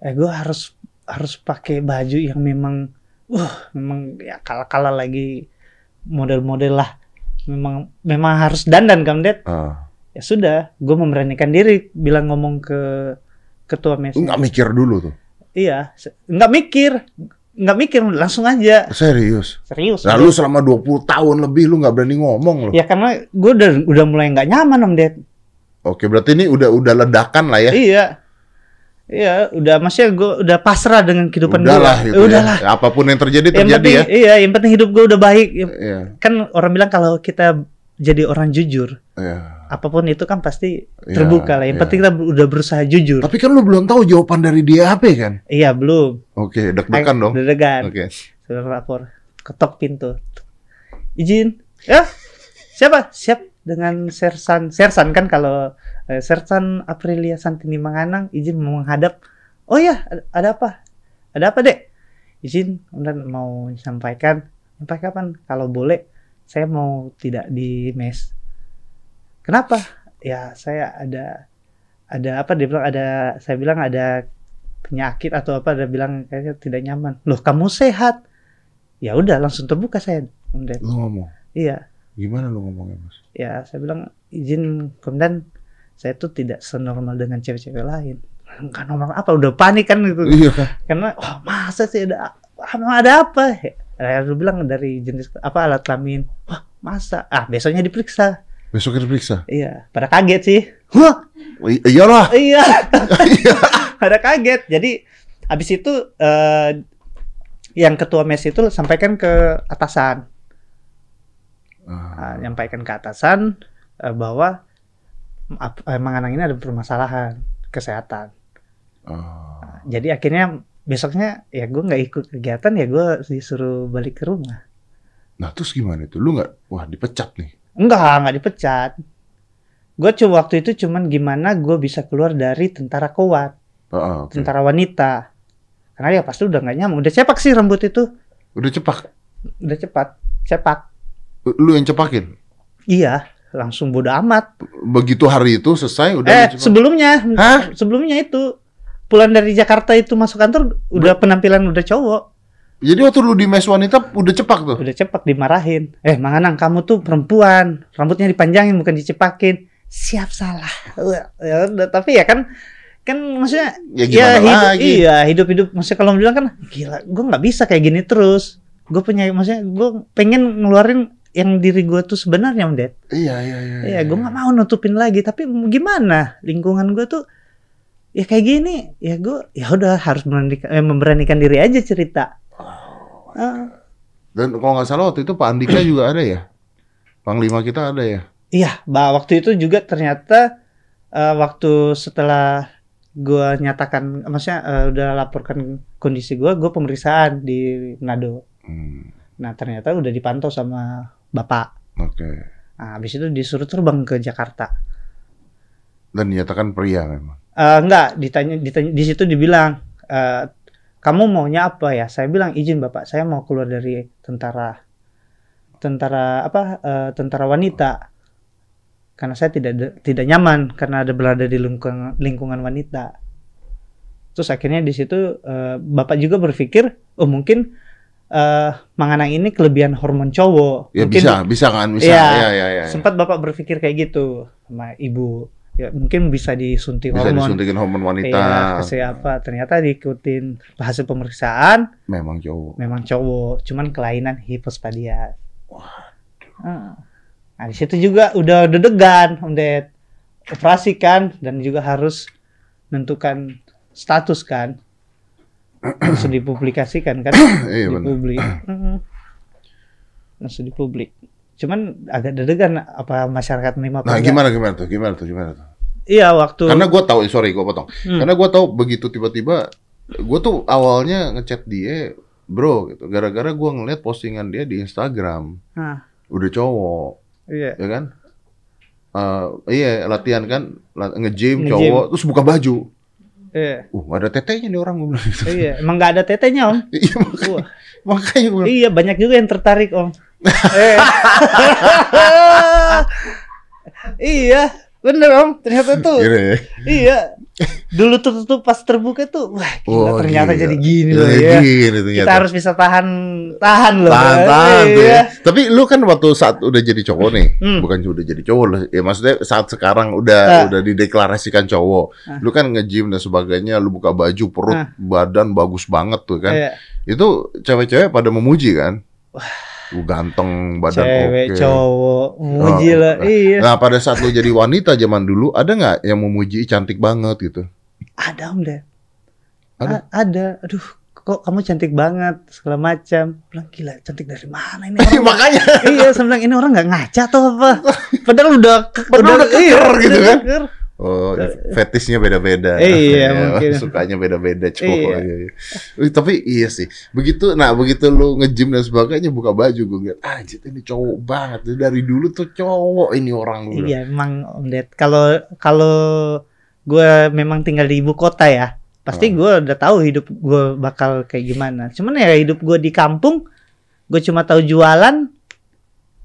eh gue harus harus pakai baju yang memang uh memang ya kalah kala lagi model-model lah memang memang harus dandan kan Ded? uh. ya sudah gue memberanikan diri bilang ngomong ke ketua mes nggak mikir dulu tuh iya nggak mikir nggak mikir langsung aja serius serius Lalu selama selama 20 tahun lebih lu nggak berani ngomong loh? ya karena gue udah udah mulai nggak nyaman om Ded oke berarti ini udah udah ledakan lah ya iya Iya, udah maksudnya gue udah pasrah dengan kehidupan gue. Udahlah, gitu udahlah. Ya. ya. Apapun yang terjadi terjadi penting, ya. Iya, yang penting hidup gue udah baik. Iya. Kan orang bilang kalau kita jadi orang jujur, iya. apapun itu kan pasti iya, terbuka lah. Yang iya. penting kita udah berusaha jujur. Tapi kan lu belum tahu jawaban dari dia apa kan? Iya belum. Oke, okay, deg-degan dong. Deg-degan. Oke. Okay. Sudah lapor, ketok pintu, izin. Ya, siapa? Siap dengan Sersan Sersan kan kalau eh, Sersan Aprilia Santini Manganang izin menghadap oh ya ada apa ada apa dek izin dan mau sampaikan sampai kapan kalau boleh saya mau tidak di mes kenapa ya saya ada ada apa dia bilang ada saya bilang ada penyakit atau apa dia bilang kayaknya tidak nyaman loh kamu sehat ya udah langsung terbuka saya Om Ded. Lu Iya. Gimana lu ngomongnya mas? Ya saya bilang izin kemudian saya tuh tidak senormal dengan cewek-cewek lain. Kan ngomong apa? Udah panik kan gitu. Iya Karena wah oh, masa sih ada ada apa? Ya, lu bilang dari jenis apa alat kelamin. Wah masa? Ah besoknya diperiksa. Besoknya diperiksa? Iya. Pada kaget sih. Wah. Oh, iyalah. Iya. iya. Pada kaget. Jadi abis itu eh, yang ketua mes itu sampaikan ke atasan uh, nyampaikan ke atasan uh, bahwa emang eh, anak ini ada permasalahan kesehatan. Uh. Jadi akhirnya besoknya ya gue nggak ikut kegiatan ya gue disuruh balik ke rumah. Nah terus gimana itu? Lu nggak, wah dipecat nih? Enggak, nggak dipecat. Gue coba waktu itu cuman gimana gue bisa keluar dari tentara kuat, uh, okay. tentara wanita. Karena ya pasti udah nggak nyaman. Udah cepak sih rambut itu. Udah cepak. Udah cepat, cepak. Lu yang cepakin? Iya, langsung bodo amat. Begitu hari itu selesai udah Eh, sebelumnya. Hah? Sebelumnya itu pulang dari Jakarta itu masuk kantor udah Ber penampilan udah cowok. Jadi waktu lu di mes wanita udah cepak tuh? Udah cepak dimarahin. Eh Manganang kamu tuh perempuan, rambutnya dipanjangin bukan dicepakin. Siap salah. Ya, tapi ya kan kan maksudnya ya, ya hidup, lagi? iya hidup hidup maksudnya kalau bilang kan gila gue nggak bisa kayak gini terus gue punya maksudnya gue pengen ngeluarin yang diri gue tuh sebenarnya, Dad. Iya, iya, iya. Iya, iya gue iya. gak mau nutupin lagi, tapi gimana? Lingkungan gue tuh ya kayak gini, ya gue ya udah harus memberanikan, eh, memberanikan diri aja cerita. Oh, ah. Dan kalau nggak salah waktu itu Pak Andika juga ada ya? Panglima kita ada ya? Iya, bah waktu itu juga ternyata uh, waktu setelah gue nyatakan, maksudnya uh, udah laporkan kondisi gue, gue pemeriksaan di Nado. Hmm. Nah ternyata udah dipantau sama bapak. Oke. Okay. Nah, habis itu disuruh terbang ke Jakarta. Dan dinyatakan pria memang. Uh, enggak, ditanya, ditanya di situ dibilang uh, kamu maunya apa ya? Saya bilang izin bapak, saya mau keluar dari tentara tentara apa uh, tentara wanita karena saya tidak tidak nyaman karena ada berada di lingkungan lingkungan wanita. Terus akhirnya di situ uh, bapak juga berpikir, oh mungkin uh, eh, mangana ini kelebihan hormon cowok. Ya mungkin, bisa, bisa kan, bisa. Ya, ya, ya, ya, ya. Sempat bapak berpikir kayak gitu sama ibu. Ya mungkin bisa disuntik bisa hormon. Bisa disuntikin hormon wanita. Ya, apa? Ternyata diikutin hasil pemeriksaan. Memang cowok. Memang cowok, cuman kelainan hipospadia. Wah. Nah, di situ juga udah deg-degan, om operasi kan dan juga harus menentukan status kan langsung dipublikasikan kan iya, di publik langsung di publik cuman agak deg-degan apa masyarakat menerima nah gimana gimana tuh gimana tuh gimana tuh iya waktu karena gue tahu eh, sorry gue potong hmm. karena gue tahu begitu tiba-tiba gue tuh awalnya ngechat dia bro gitu gara-gara gue ngeliat postingan dia di Instagram nah. udah cowok iya. ya kan uh, iya latihan kan nge-gym nge cowok terus buka baju Yeah. Uh, gak ada tetenya nih orang gue bilang gitu. Iya, emang gak ada tetenya om. iya, makanya, makanya gue. Iya, banyak juga yang tertarik om. iya. Bener dong, ternyata tuh. Gini, ya? Iya. Dulu tuh, tuh tuh pas terbuka tuh, wah gila, oh, ternyata gila. jadi gini loh ya. Gini, ternyata. Kita harus bisa tahan, tahan loh. Tahan, tahan. Iya. Ya. Tapi lu kan waktu saat udah jadi cowok nih, hmm. bukan udah jadi cowok lah. Ya maksudnya saat sekarang udah nah. udah dideklarasikan cowok. Nah. Lu kan nge-gym dan sebagainya, lu buka baju, perut, nah. badan bagus banget tuh kan. Iya. Itu cewek-cewek pada memuji kan. Wah lu ganteng badan cewek okay. cowok oh, muji nah, lah oh. iya nah pada saat lu jadi wanita zaman dulu ada nggak yang mau muji cantik banget gitu ada om deh ada A ada aduh kok kamu cantik banget segala macam bilang gila cantik dari mana ini orang makanya iya saya ini orang nggak ngaca tuh apa padahal udah padahal udah, udah keker iya, gitu kan Oh, iya. fetisnya beda-beda. Eh, iya, ya, mungkin. Sukanya beda-beda cowok. Iya. iya. Eh, tapi iya sih. Begitu nah begitu lu ngejim dan sebagainya buka baju gue ngeliat, anjir ini cowok banget. Dari dulu tuh cowok ini orang gue. Iya, emang Om Ded. Kalau kalau gue memang tinggal di ibu kota ya, pasti ah. gue udah tahu hidup gue bakal kayak gimana. Cuman ya hidup gue di kampung, gue cuma tahu jualan.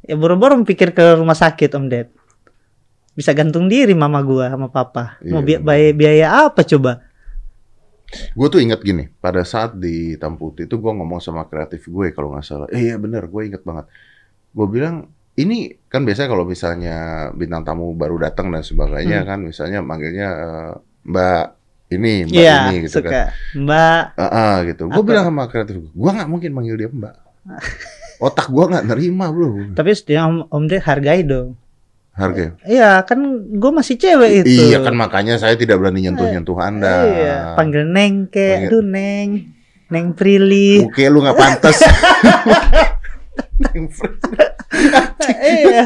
Ya boro-boro mikir ke rumah sakit Om Ded bisa gantung diri mama gua sama papa. Iya, Mau bi biaya, biaya apa coba? Gue tuh inget gini, pada saat di Tamputi itu gue ngomong sama kreatif gue kalau nggak salah. Eh, iya bener, gue inget banget. Gue bilang, ini kan biasanya kalau misalnya bintang tamu baru datang dan sebagainya hmm. kan, misalnya manggilnya uh, Mbak ini, Mbak ya, ini gitu kan. suka. kan. Mbak. Uh, uh, gitu. Gue bilang sama kreatif gue, gue nggak mungkin manggil dia Mbak. Otak gue nggak nerima bro. Tapi setiap Om, om hargai dong harga. Ya? Iya, kan gue masih cewek itu. Iya kan makanya saya tidak berani nyentuh-nyentuh eh, Anda. Iya, panggil Neng ke, Panggil... aduh Neng. Neng Prilly. Oke, lu nggak pantas. Neng Prilly. iya.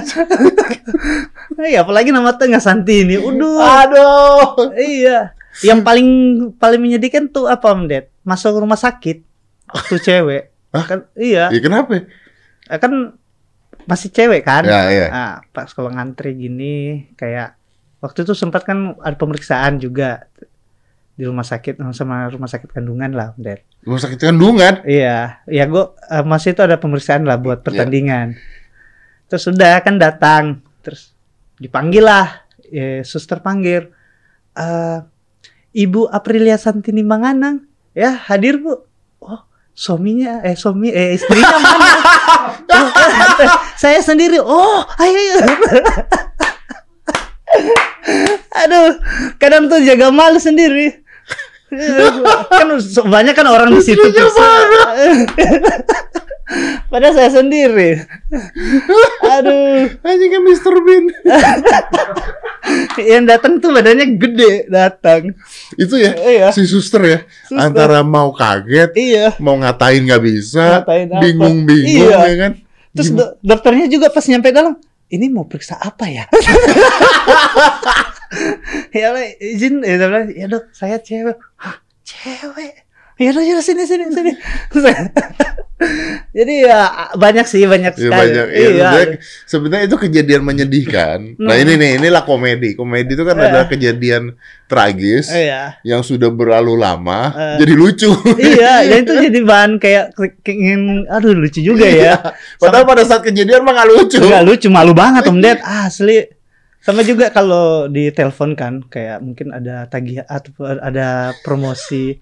iya, apalagi nama tengah Santi ini. Udah. Aduh. Iya. Yang paling paling menyedihkan tuh apa, mdet? Masuk rumah sakit tuh cewek. Hah? Kan iya. Ya, kenapa? Kan masih cewek kan ya, iya. nah, pas kalau ngantri gini kayak waktu itu sempat kan ada pemeriksaan juga di rumah sakit sama rumah sakit kandungan lah Dad. rumah sakit kandungan iya ya gua uh, eh, masih itu ada pemeriksaan lah buat ya. pertandingan ya. terus sudah kan datang terus dipanggil lah ya, suster panggil uh, ibu Aprilia Santini Manganang ya hadir bu suaminya eh suami eh istrinya mana? saya sendiri. Oh, ayo. ayo. Aduh, kadang tuh jaga malu sendiri. kan banyak kan orang di situ. Padahal saya sendiri. Aduh. Anjing kayak Mr. Bean. Yang datang tuh badannya gede datang. Itu ya, iya. si suster ya. Suster. Antara mau kaget, iya. mau ngatain nggak bisa, bingung-bingung iya. ya kan. Terus do dokternya juga pas nyampe dalam, ini mau periksa apa ya? ya izin ya, ya dok saya cewek. Hah, cewek ya udah sini sini sini jadi ya banyak sih banyak iya, sekali ya, banyak. Ya, iya, iya. sebenarnya itu kejadian menyedihkan nah hmm. ini nih inilah komedi komedi itu kan yeah. adalah kejadian tragis yeah. yang sudah berlalu lama uh, jadi lucu iya ya itu jadi bahan kayak ingin aduh lucu juga ya padahal Sama, pada saat kejadian mah nggak lucu nggak lucu malu banget om ded asli sama juga kalau ditelepon kan kayak mungkin ada tagihan atau ada promosi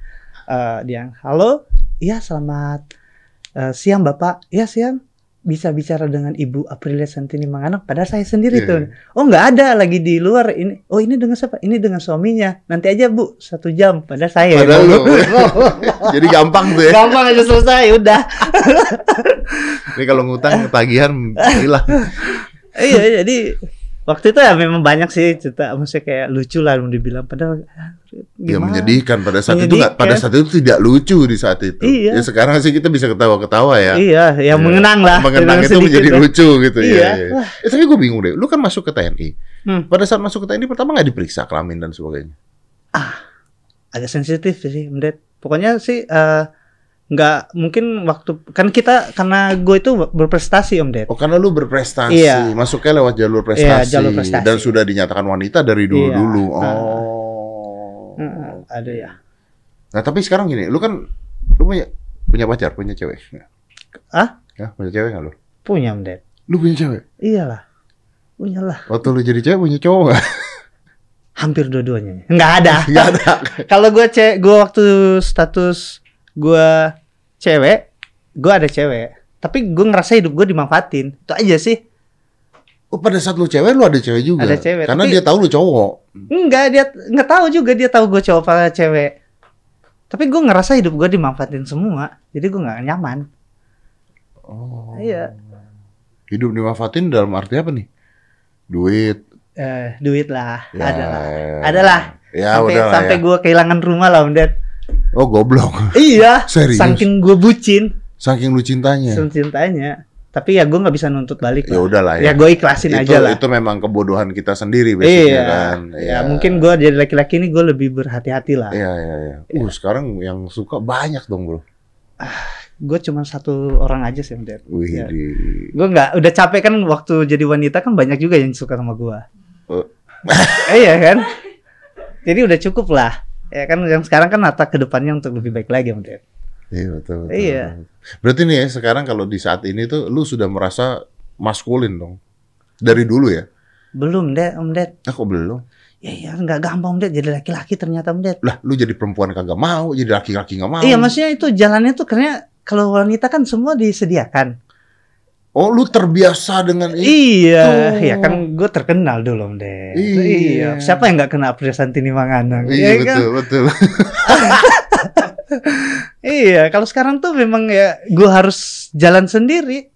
uh, dia halo iya selamat uh, siang bapak iya siang bisa bicara dengan Ibu Aprilia Santini Manganak pada saya sendiri yeah. tuh. Iya. Oh nggak ada lagi di luar ini. Oh ini dengan siapa? Ini dengan suaminya. Nanti aja Bu satu jam pada saya. Padahal lu. Jadi gampang tuh ya. Gampang aja selesai udah. Ini kalau ngutang tagihan hilang. iya jadi waktu itu ya memang banyak sih cerita maksudnya kayak lucu lah mau dibilang padahal ya, gimana? ya menyedihkan pada saat menyedihkan. itu gak, pada saat itu tidak lucu di saat itu iya. ya sekarang sih kita bisa ketawa-ketawa ya iya yang ya. Iya. mengenang lah mengenang itu menjadi ya. lucu gitu ya, iya. ya, ya. ya tapi gue bingung deh lu kan masuk ke TNI hmm. pada saat masuk ke TNI pertama nggak diperiksa kelamin dan sebagainya ah agak sensitif sih Mdet. pokoknya sih uh, nggak mungkin waktu kan kita karena gue itu berprestasi om Ded. Oh karena lu berprestasi, iya. masuknya lewat jalur iya, prestasi, iya, jalur prestasi dan sudah dinyatakan wanita dari dulu iya. dulu. Nah. Oh, uh, ada ya. Nah tapi sekarang gini, lu kan lu punya punya pacar, punya cewek? Ah? Ya, punya cewek nggak lu? Punya om Ded. Lu punya cewek? Iyalah, punya lah. Waktu lu jadi cewek punya cowok nggak? Hampir dua-duanya. Nggak ada. Nggak ada. Kalau gue cewek, gue waktu status gue cewek gue ada cewek tapi gue ngerasa hidup gue dimanfaatin itu aja sih Oh, pada saat lu cewek lu ada cewek juga. Ada cewek. Karena tapi, dia tahu lu cowok. Enggak, dia nggak tahu juga dia tahu gue cowok apa cewek. Tapi gue ngerasa hidup gue dimanfaatin semua, jadi gue nggak nyaman. Oh. Iya. Hidup dimanfaatin dalam arti apa nih? Duit. Eh, duit lah, ya, adalah, ya. adalah. Ya, sampai udah sampai ya. gue kehilangan rumah lah, Om Ded. Oh goblok. Iya. Serius. Saking gue bucin. Saking lu cintanya. Saking cintanya. Tapi ya gue nggak bisa nuntut balik. Ya udahlah ya. Ya gue ikhlasin itu, aja lah. Itu memang kebodohan kita sendiri biasanya iya. kan. Ya, iya. Ya mungkin gue jadi laki-laki ini gue lebih berhati-hati lah. Iya iya iya. Ya. Uh sekarang yang suka banyak dong bro. Ah, gue cuma satu orang aja sih Dad. Wih, ya. Gue nggak udah capek kan waktu jadi wanita kan banyak juga yang suka sama gue. Uh. eh, iya kan. Jadi udah cukup lah Ya kan yang sekarang kan nata ke depannya untuk lebih baik lagi, Om Iya betul, betul. Iya. Berarti nih ya sekarang kalau di saat ini tuh lu sudah merasa maskulin dong. Dari dulu ya? Belum, deh Om Ded. Aku ah, belum. Ya ya nggak gampang Om Ded jadi laki-laki ternyata Om Ded. Lah, lu jadi perempuan kagak mau, jadi laki-laki nggak mau. Iya, maksudnya itu jalannya tuh karena kalau wanita kan semua disediakan. Oh, lu terbiasa dengan itu. Iya, ya kan gue terkenal dulu, deh. Iya. iya. Siapa yang nggak kenal Priyasantini Manganang? Iya, ya, betul, kan? betul. iya, kalau sekarang tuh memang ya gue harus jalan sendiri.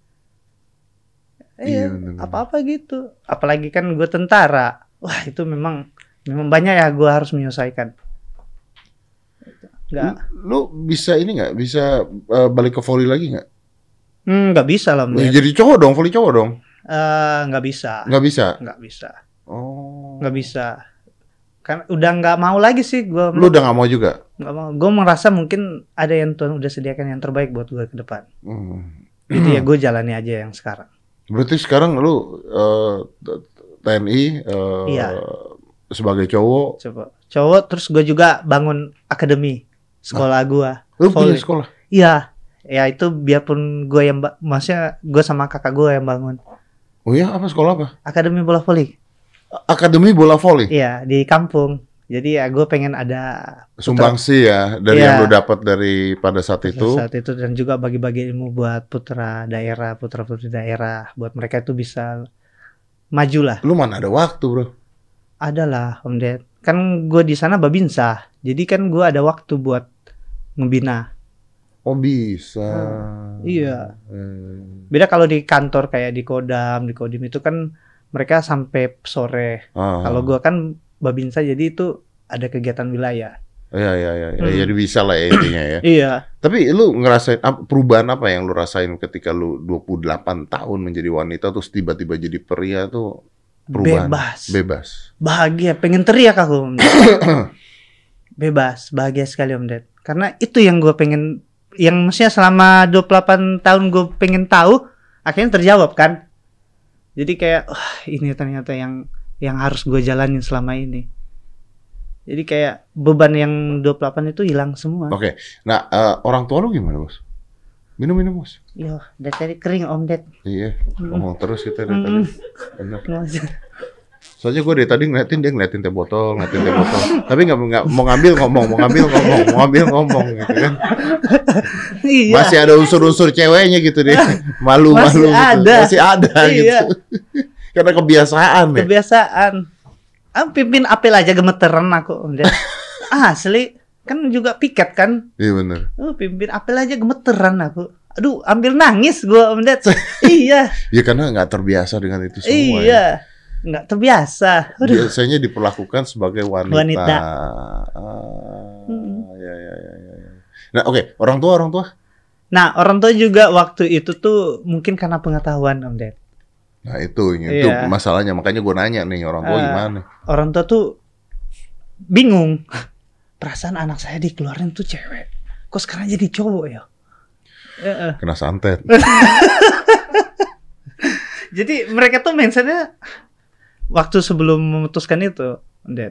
Iya, iya apa-apa gitu. Apalagi kan gue tentara. Wah, itu memang memang banyak ya gue harus menyelesaikan. Gak. Lu, bisa ini nggak? Bisa uh, balik ke volley lagi nggak? Hmm, nggak bisa lah. Ya, jadi cowok dong, fully cowok dong. Uh, nggak bisa. Nggak bisa. Nggak bisa. Oh. Nggak bisa. Kan udah nggak mau lagi sih gue. Lu udah nggak mau juga? Nggak mau. Gue merasa mungkin ada yang tuan udah sediakan yang terbaik buat gue ke depan. Hmm. Jadi ya gue jalani aja yang sekarang. Berarti sekarang lu uh, eh, TNI uh, eh, iya. sebagai cowok. Coba. Cowok terus gue juga bangun akademi sekolah nah, gue. Lu punya sekolah? Iya ya itu biarpun gue yang maksudnya gue sama kakak gue yang bangun oh iya apa sekolah apa akademi bola voli akademi bola voli iya di kampung jadi ya gue pengen ada sumbangsi ya dari ya, yang iya. lo dapat dari pada saat itu. Saat itu dan juga bagi-bagi ilmu buat putra daerah, putra putri daerah, buat mereka itu bisa maju lah. Lu mana ada waktu bro? Ada lah Om Ded. Kan gue di sana babinsa, jadi kan gue ada waktu buat membina. Oh bisa. Hmm, iya. Hmm. Beda kalau di kantor kayak di Kodam, di Kodim itu kan mereka sampai sore. -huh. Ah. Kalau gua kan babinsa jadi itu ada kegiatan wilayah. Iya iya iya. iya. Hmm. jadi bisa lah ya intinya ya. iya. Tapi lu ngerasain perubahan apa yang lu rasain ketika lu 28 tahun menjadi wanita terus tiba-tiba jadi pria tuh perubahan. Bebas. Bebas. Bahagia, pengen teriak aku. Bebas, bahagia sekali Om Ded. Karena itu yang gue pengen yang maksudnya selama 28 tahun gue pengen tahu akhirnya terjawab kan jadi kayak oh, ini ternyata yang yang harus gue jalanin selama ini jadi kayak beban yang 28 itu hilang semua oke okay. nah uh, orang tua lu gimana bos minum minum bos iya dari kering om ded iya hmm. ngomong terus kita dari hmm. tadi Soalnya gue dari tadi ngeliatin dia ngeliatin teh botol, ngeliatin teh botol. Tapi nggak nggak mau ngambil ngomong, mau ngambil ngomong, mau ngambil ngomong gitu kan. Iya. Masih ada unsur-unsur ceweknya gitu deh. Malu Masih malu. Gitu. Ada. Gitu. Masih ada iya. gitu. Karena kebiasaan, ya. kebiasaan. ya. Ah, pimpin apel aja gemeteran aku. ah, asli kan juga piket kan. Iya benar. Oh, pimpin apel aja gemeteran aku aduh ambil nangis gue Om iya ya karena nggak terbiasa dengan itu semua ya. iya ya nggak terbiasa. Aduh. Biasanya diperlakukan sebagai wanita. wanita. Ah, hmm. ya, ya, ya, ya. Nah, oke, okay. orang tua, orang tua. Nah, orang tua juga waktu itu tuh mungkin karena pengetahuan Om Ded. Nah, itu itu yeah. masalahnya. Makanya gue nanya nih orang tua uh, gimana. Orang tua tuh bingung. Perasaan anak saya dikeluarin tuh cewek. Kok sekarang jadi cowok ya? Kena santet. jadi mereka tuh mindsetnya waktu sebelum memutuskan itu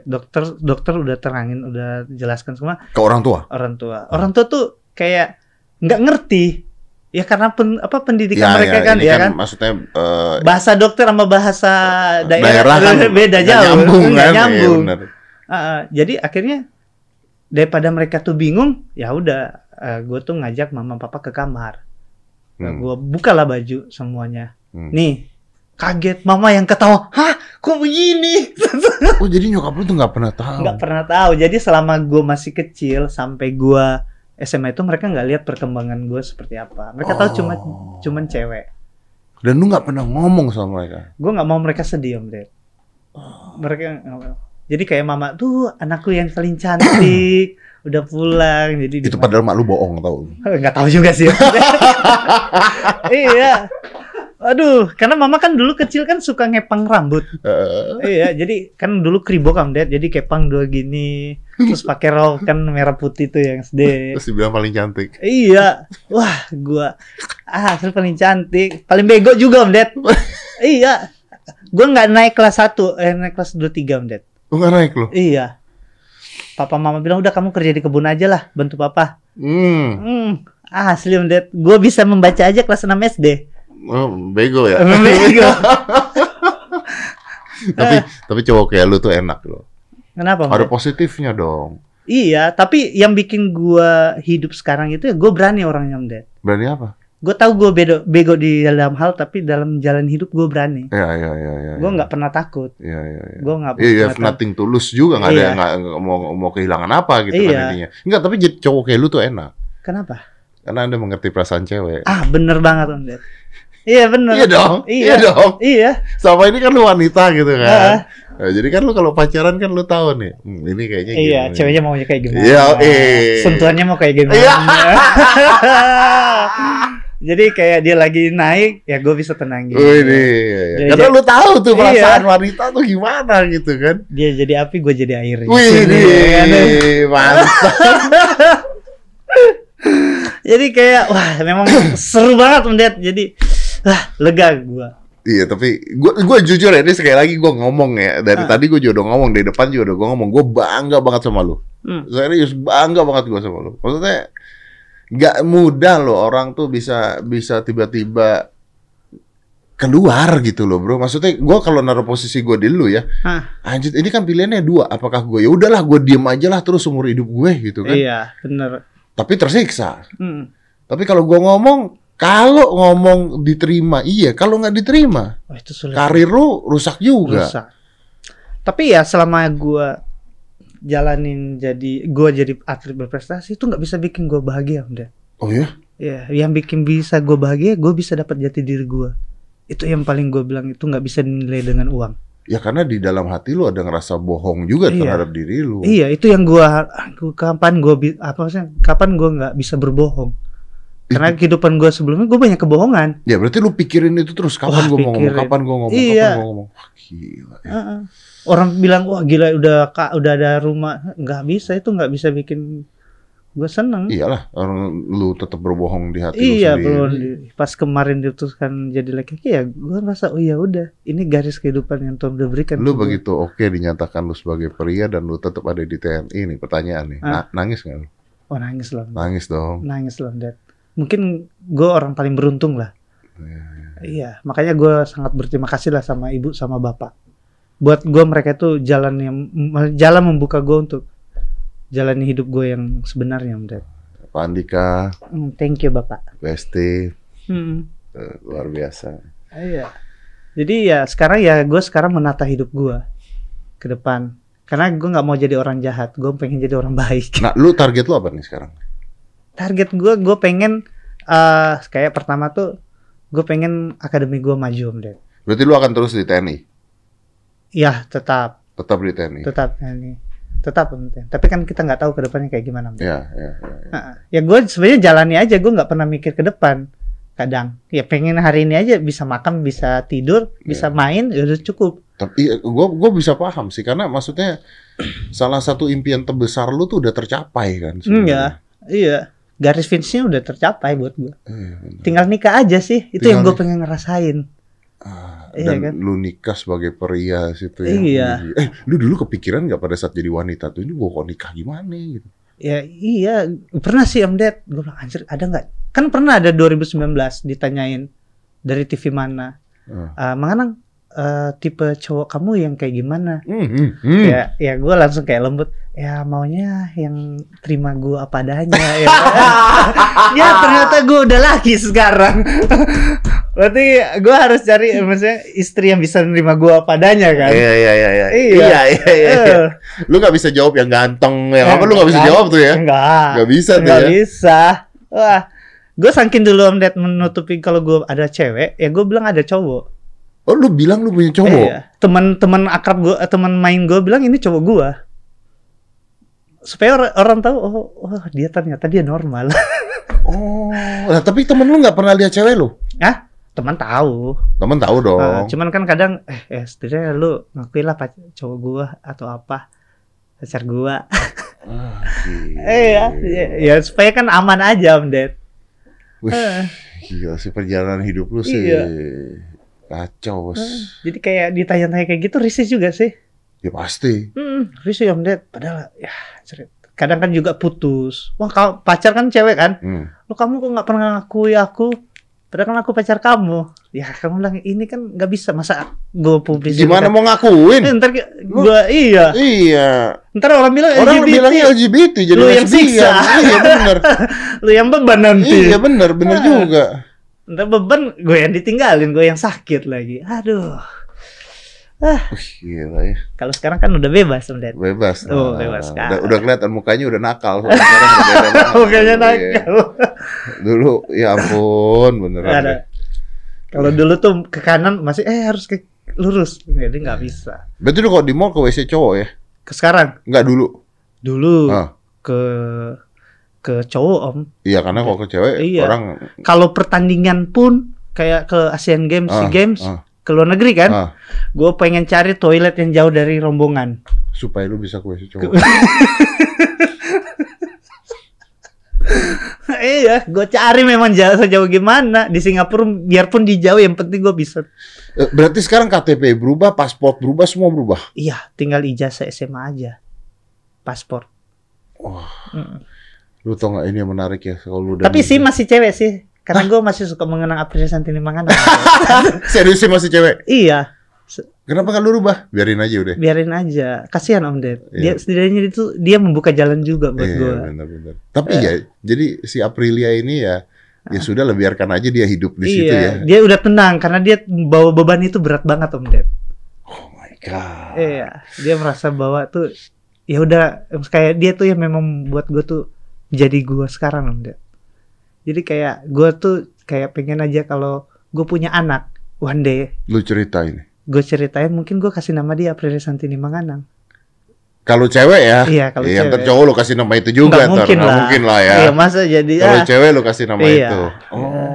dokter dokter udah terangin udah jelaskan semua ke orang tua orang tua orang tua tuh kayak nggak ngerti ya karena pen, apa pendidikan ya, mereka ya, kan ya kan, kan maksudnya uh, bahasa dokter sama bahasa daerah, daerah kan beda jauh nyambung gak kan? iya, nyambung ya, uh, jadi akhirnya daripada mereka tuh bingung ya udah uh, eh, gue tuh ngajak mama papa ke kamar hmm. gue bukalah baju semuanya hmm. nih kaget mama yang ketawa hah kok begini oh jadi nyokap lu tuh nggak pernah tahu nggak pernah tahu jadi selama gue masih kecil sampai gue SMA itu mereka nggak lihat perkembangan gue seperti apa mereka oh. tahu cuma oh. cuman cewek dan lu nggak pernah ngomong sama mereka gue nggak mau mereka sedih om Ded oh. mereka jadi kayak mama tuh anakku yang paling cantik udah pulang jadi itu dimana? padahal mak lu bohong tau nggak tahu juga sih iya Aduh, karena mama kan dulu kecil kan suka ngepang rambut. Uh. Iya, jadi kan dulu kribo kan dad, jadi kepang dua gini, terus pakai rok kan merah putih tuh yang SD. Terus dibilang paling cantik. Iya, wah gua ah hasil paling cantik, paling bego juga om dad. iya, gua nggak naik kelas 1, eh naik kelas 2 3 om dad. Gua nggak naik loh. Iya. Papa mama bilang udah kamu kerja di kebun aja lah, bantu papa. Hmm. Hmm. Ah, asli om dad, gua bisa membaca aja kelas 6 SD. Oh, bego ya. bego. tapi eh. tapi cowok kayak lu tuh enak loh. Kenapa? Ada positifnya dong. Iya, tapi yang bikin gua hidup sekarang itu ya gua berani orangnya, Om Ded. Berani apa? Gue tau gue bego, bego di dalam hal, tapi dalam jalan hidup gue berani. Iya, iya, iya. iya ya, gue nggak ya. pernah takut. Iya, iya, iya. Gue nggak pernah. Iya, iya, pernah nothing tulus juga nggak iya. ada nggak mau mau kehilangan apa gitu kan iya. kan intinya. Enggak, tapi cowok kayak lu tuh enak. Kenapa? Karena anda mengerti perasaan cewek. Ah, bener banget om Ded. Iya benar. Iya dong. Iya, iya dong. Iya. Sama ini kan lu wanita gitu kan. Uh. Nah, jadi kan lu kalau pacaran kan lu tahu nih, hmm, ini kayaknya Iya, ceweknya maunya kayak gimana. Iya, eh. Sentuhannya mau kayak gimana. Iya. jadi kayak dia lagi naik, ya gue bisa tenang gitu. Wih, iya, iya. Jadi, Karena lu tahu tuh iya. perasaan iya. wanita tuh gimana gitu kan. Dia jadi api, gue jadi air. Wih, iya, ini, iya, mantap. jadi kayak wah memang seru banget mendet. Jadi lah lega gue Iya tapi gue gue jujur ya ini sekali lagi gue ngomong ya dari ah. tadi gue juga udah ngomong dari depan juga udah gue ngomong gue bangga banget sama lu hmm. serius bangga banget gue sama lo maksudnya nggak mudah lo orang tuh bisa bisa tiba-tiba keluar gitu loh bro maksudnya gue kalau naruh posisi gue di lu ya ah. anjir ini kan pilihannya dua apakah gue ya udahlah gue diem aja lah terus umur hidup gue gitu kan iya benar tapi tersiksa hmm. tapi kalau gue ngomong kalau ngomong diterima, iya. Kalau nggak diterima, oh, itu sulit. karir lu rusak juga. Rusak. Tapi ya selama gue jalanin jadi gue jadi atlet berprestasi itu nggak bisa bikin gue bahagia udah. Oh ya? Ya, yang bikin bisa gue bahagia, gue bisa dapat jati diri gue. Itu yang paling gue bilang itu nggak bisa dinilai dengan uang. Ya karena di dalam hati lu ada ngerasa bohong juga iya. terhadap diri lu. Iya, itu yang gue kapan gue apa sih? kapan gue nggak bisa berbohong karena kehidupan gue sebelumnya gue banyak kebohongan. Ya berarti lu pikirin itu terus kapan gue ngomong, kapan gue ngomong, iya. kapan gue ngomong. Wah, gila. Ya. Uh -uh. Orang bilang wah gila udah kak udah ada rumah nggak bisa itu nggak bisa bikin gue seneng. Iyalah orang lu tetap berbohong di hati iya, lu sendiri. Iya pas kemarin diutuskan jadi laki-laki ya gue rasa oh ya udah ini garis kehidupan yang Tuhan udah berikan. Lu begitu oke dinyatakan lu sebagai pria dan lu tetap ada di TNI nih pertanyaan nih. Uh. nangis nggak lu? Oh nangis loh. Nangis dong. Nangis loh, Dad mungkin gue orang paling beruntung lah. Ya, ya. Iya, makanya gue sangat berterima kasih lah sama ibu sama bapak. Buat gue mereka itu jalan yang jalan membuka gue untuk jalani hidup gue yang sebenarnya, Mbak. Pandika. Pak hmm, Andika. thank you bapak. Besti. Mm. Eh, luar biasa. Iya. Jadi ya sekarang ya gue sekarang menata hidup gue ke depan. Karena gue nggak mau jadi orang jahat, gue pengen jadi orang baik. Nah, lu target lu apa nih sekarang? target gue gue pengen uh, kayak pertama tuh gue pengen akademi gue maju om Ded. Berarti lu akan terus di TNI? Iya tetap. Tetap di TNI. Tetap TNI. Tetap om Ded. Tapi kan kita nggak tahu ke depannya kayak gimana. Iya iya. iya, iya. Ya, ya, ya. ya gue sebenarnya jalani aja gue nggak pernah mikir ke depan kadang ya pengen hari ini aja bisa makan bisa tidur bisa iya. main ya udah cukup tapi gue gue bisa paham sih karena maksudnya salah satu impian terbesar lu tuh udah tercapai kan sebenernya. iya iya garis finishnya udah tercapai buat gue. Iya, eh, Tinggal nikah aja sih, itu Tinggal yang gue pengen ngerasain. Ah, iya dan kan? lu nikah sebagai pria situ ya. Iya. Eh, lu dulu kepikiran nggak pada saat jadi wanita tuh ini gua kok nikah gimana gitu. Ya iya, pernah sih Om Ded, gue bilang anjir ada nggak? Kan pernah ada 2019 ditanyain dari TV mana. Uh. Ah. Uh, ah, Manganang uh, eh, tipe cowok kamu yang kayak gimana? Mm, mm, mm. Ya ya gue langsung kayak lembut ya maunya yang terima gue apa adanya ya. ya ternyata gue udah laki sekarang. Berarti gue harus cari maksudnya istri yang bisa nerima gue apa adanya kan? Iya iya iya iya. Iya iya iya. iya. iya. Eh. Lu nggak bisa jawab yang ganteng ya, apa lu nggak bisa jawab tuh ya? Enggak. bisa tuh enggak ya. bisa. Wah. Gue saking dulu Om dad menutupi kalau gue ada cewek, ya gue bilang ada cowok. Oh lu bilang lu punya cowok? Iya. Teman-teman akrab gue, eh, teman main gue bilang ini cowok gue supaya orang, orang tahu oh, oh dia ternyata dia normal. oh, nah, tapi temen lu nggak pernah lihat cewek lu? ah Teman tahu. Teman tahu dong. Uh, cuman kan kadang eh eh setidaknya lu ngakuin lah cowok gua atau apa pacar gua. ah, eh ya, ya, ya supaya kan aman aja Om Ded. Wih, ah. sih perjalanan hidup lu sih. Iya. Kacau, Bos. Ah, jadi kayak ditanya-tanya kayak gitu risih juga sih. Ya pasti. Hmm, tapi ya om padahal ya cerit. Kadang kan juga putus. Wah kalau pacar kan cewek kan. Hmm. Lo kamu kok nggak pernah ngakui aku? Padahal kan aku pacar kamu. Ya kamu bilang ini kan nggak bisa masa gue publis. Gimana mau ngakuin? Eh, ntar gue iya. Iya. Ntar orang bilang LGBT. Orang bilang iya, LGBT jadi lu yang siksa. iya benar. lu yang beban nanti. Iya benar, benar ah. juga. Ntar beban gue yang ditinggalin, gue yang sakit lagi. Aduh. Ah. Uh, gila ya. Kalau sekarang kan udah bebas melihat. Bebas. Oh, nah, bebas kan. Udah, udah kelihatan mukanya udah nakal. sekarang udah mukanya iya. nakal. Ya. Dulu ya ampun beneran. Ya. Kalau dulu tuh ke kanan masih eh harus ke lurus. Jadi nggak iya. bisa. Berarti lu kalau di mall ke WC cowok ya? Ke sekarang? Nggak dulu. Dulu ah. ke ke cowok om. Iya karena kalau ke cewek iya. orang. Kalau pertandingan pun kayak ke Asian Games, ah, Sea Games. Ah ke luar negeri kan, ah. gue pengen cari toilet yang jauh dari rombongan. Supaya lu bisa kue cowok. iya, gue cari memang jauh sejauh gimana di Singapura biarpun di jauh yang penting gue bisa. Eh, berarti sekarang KTP berubah, paspor berubah, semua berubah. Iya, tinggal ijazah SMA aja, paspor. Wah. Oh. Mm. Lu tau gak ini yang menarik ya kalau lu. Tapi sih masih cewek sih. Karena gue masih suka mengenang apresiasi Santini Mangana. Serius sih masih cewek? Iya. Kenapa kan lu rubah? Biarin aja udah. Biarin aja. Kasihan Om Ded. Iya. Dia setidaknya itu dia membuka jalan juga buat iya, gue. Tapi uh. ya jadi si Aprilia ini ya ya ah. sudah lah biarkan aja dia hidup di iya, situ ya. Dia udah tenang karena dia bawa beban itu berat banget Om Ded. Oh my god. Iya, dia merasa bahwa tuh ya udah kayak dia tuh yang memang buat gue tuh jadi gue sekarang Om Ded jadi kayak gue tuh kayak pengen aja kalau gue punya anak one day lu ceritain gue ceritain mungkin gue kasih nama dia Aprilia Santini Manganang kalau cewek ya, iya, kalau yang cewek. cowok lo kasih nama itu juga, nggak mungkin, nggak lah. mungkin lah ya. Iya, masa jadi kalau ah, cewek lo kasih nama iya, itu. Iya. Oh, iya.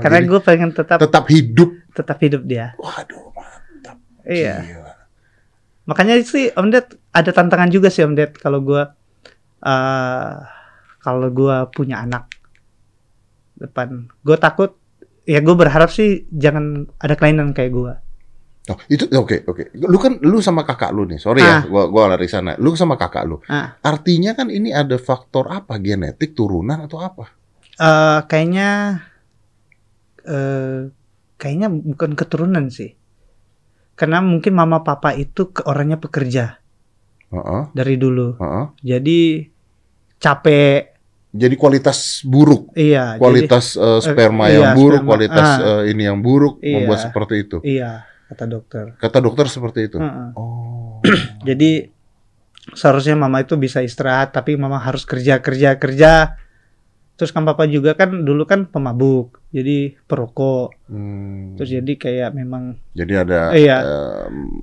karena gue pengen tetap tetap hidup, tetap hidup dia. Waduh, mantap. Iya. Gila. Makanya sih Om Ded ada tantangan juga sih Om Ded kalau gue uh, kalau gue punya anak depan gue takut ya gue berharap sih jangan ada kelainan kayak gue Oh, itu oke okay, oke. Okay. Lu kan lu sama kakak lu nih. Sorry ya, ah. ya, gua gua lari sana. Lu sama kakak lu. Ah. Artinya kan ini ada faktor apa? Genetik, turunan atau apa? Uh, kayaknya uh, kayaknya bukan keturunan sih. Karena mungkin mama papa itu ke orangnya pekerja. Uh -uh. Dari dulu. Uh -uh. Jadi capek jadi kualitas buruk, iya, kualitas jadi, uh, eh, eh, sperma iya, yang buruk, sperma, kualitas ah, uh, ini yang buruk iya, membuat seperti itu. Iya, kata dokter. Kata dokter seperti itu. Uh -uh. Oh. jadi seharusnya mama itu bisa istirahat, tapi mama harus kerja kerja kerja terus kan papa juga kan dulu kan pemabuk jadi perokok hmm. terus jadi kayak memang jadi ada eh, iya,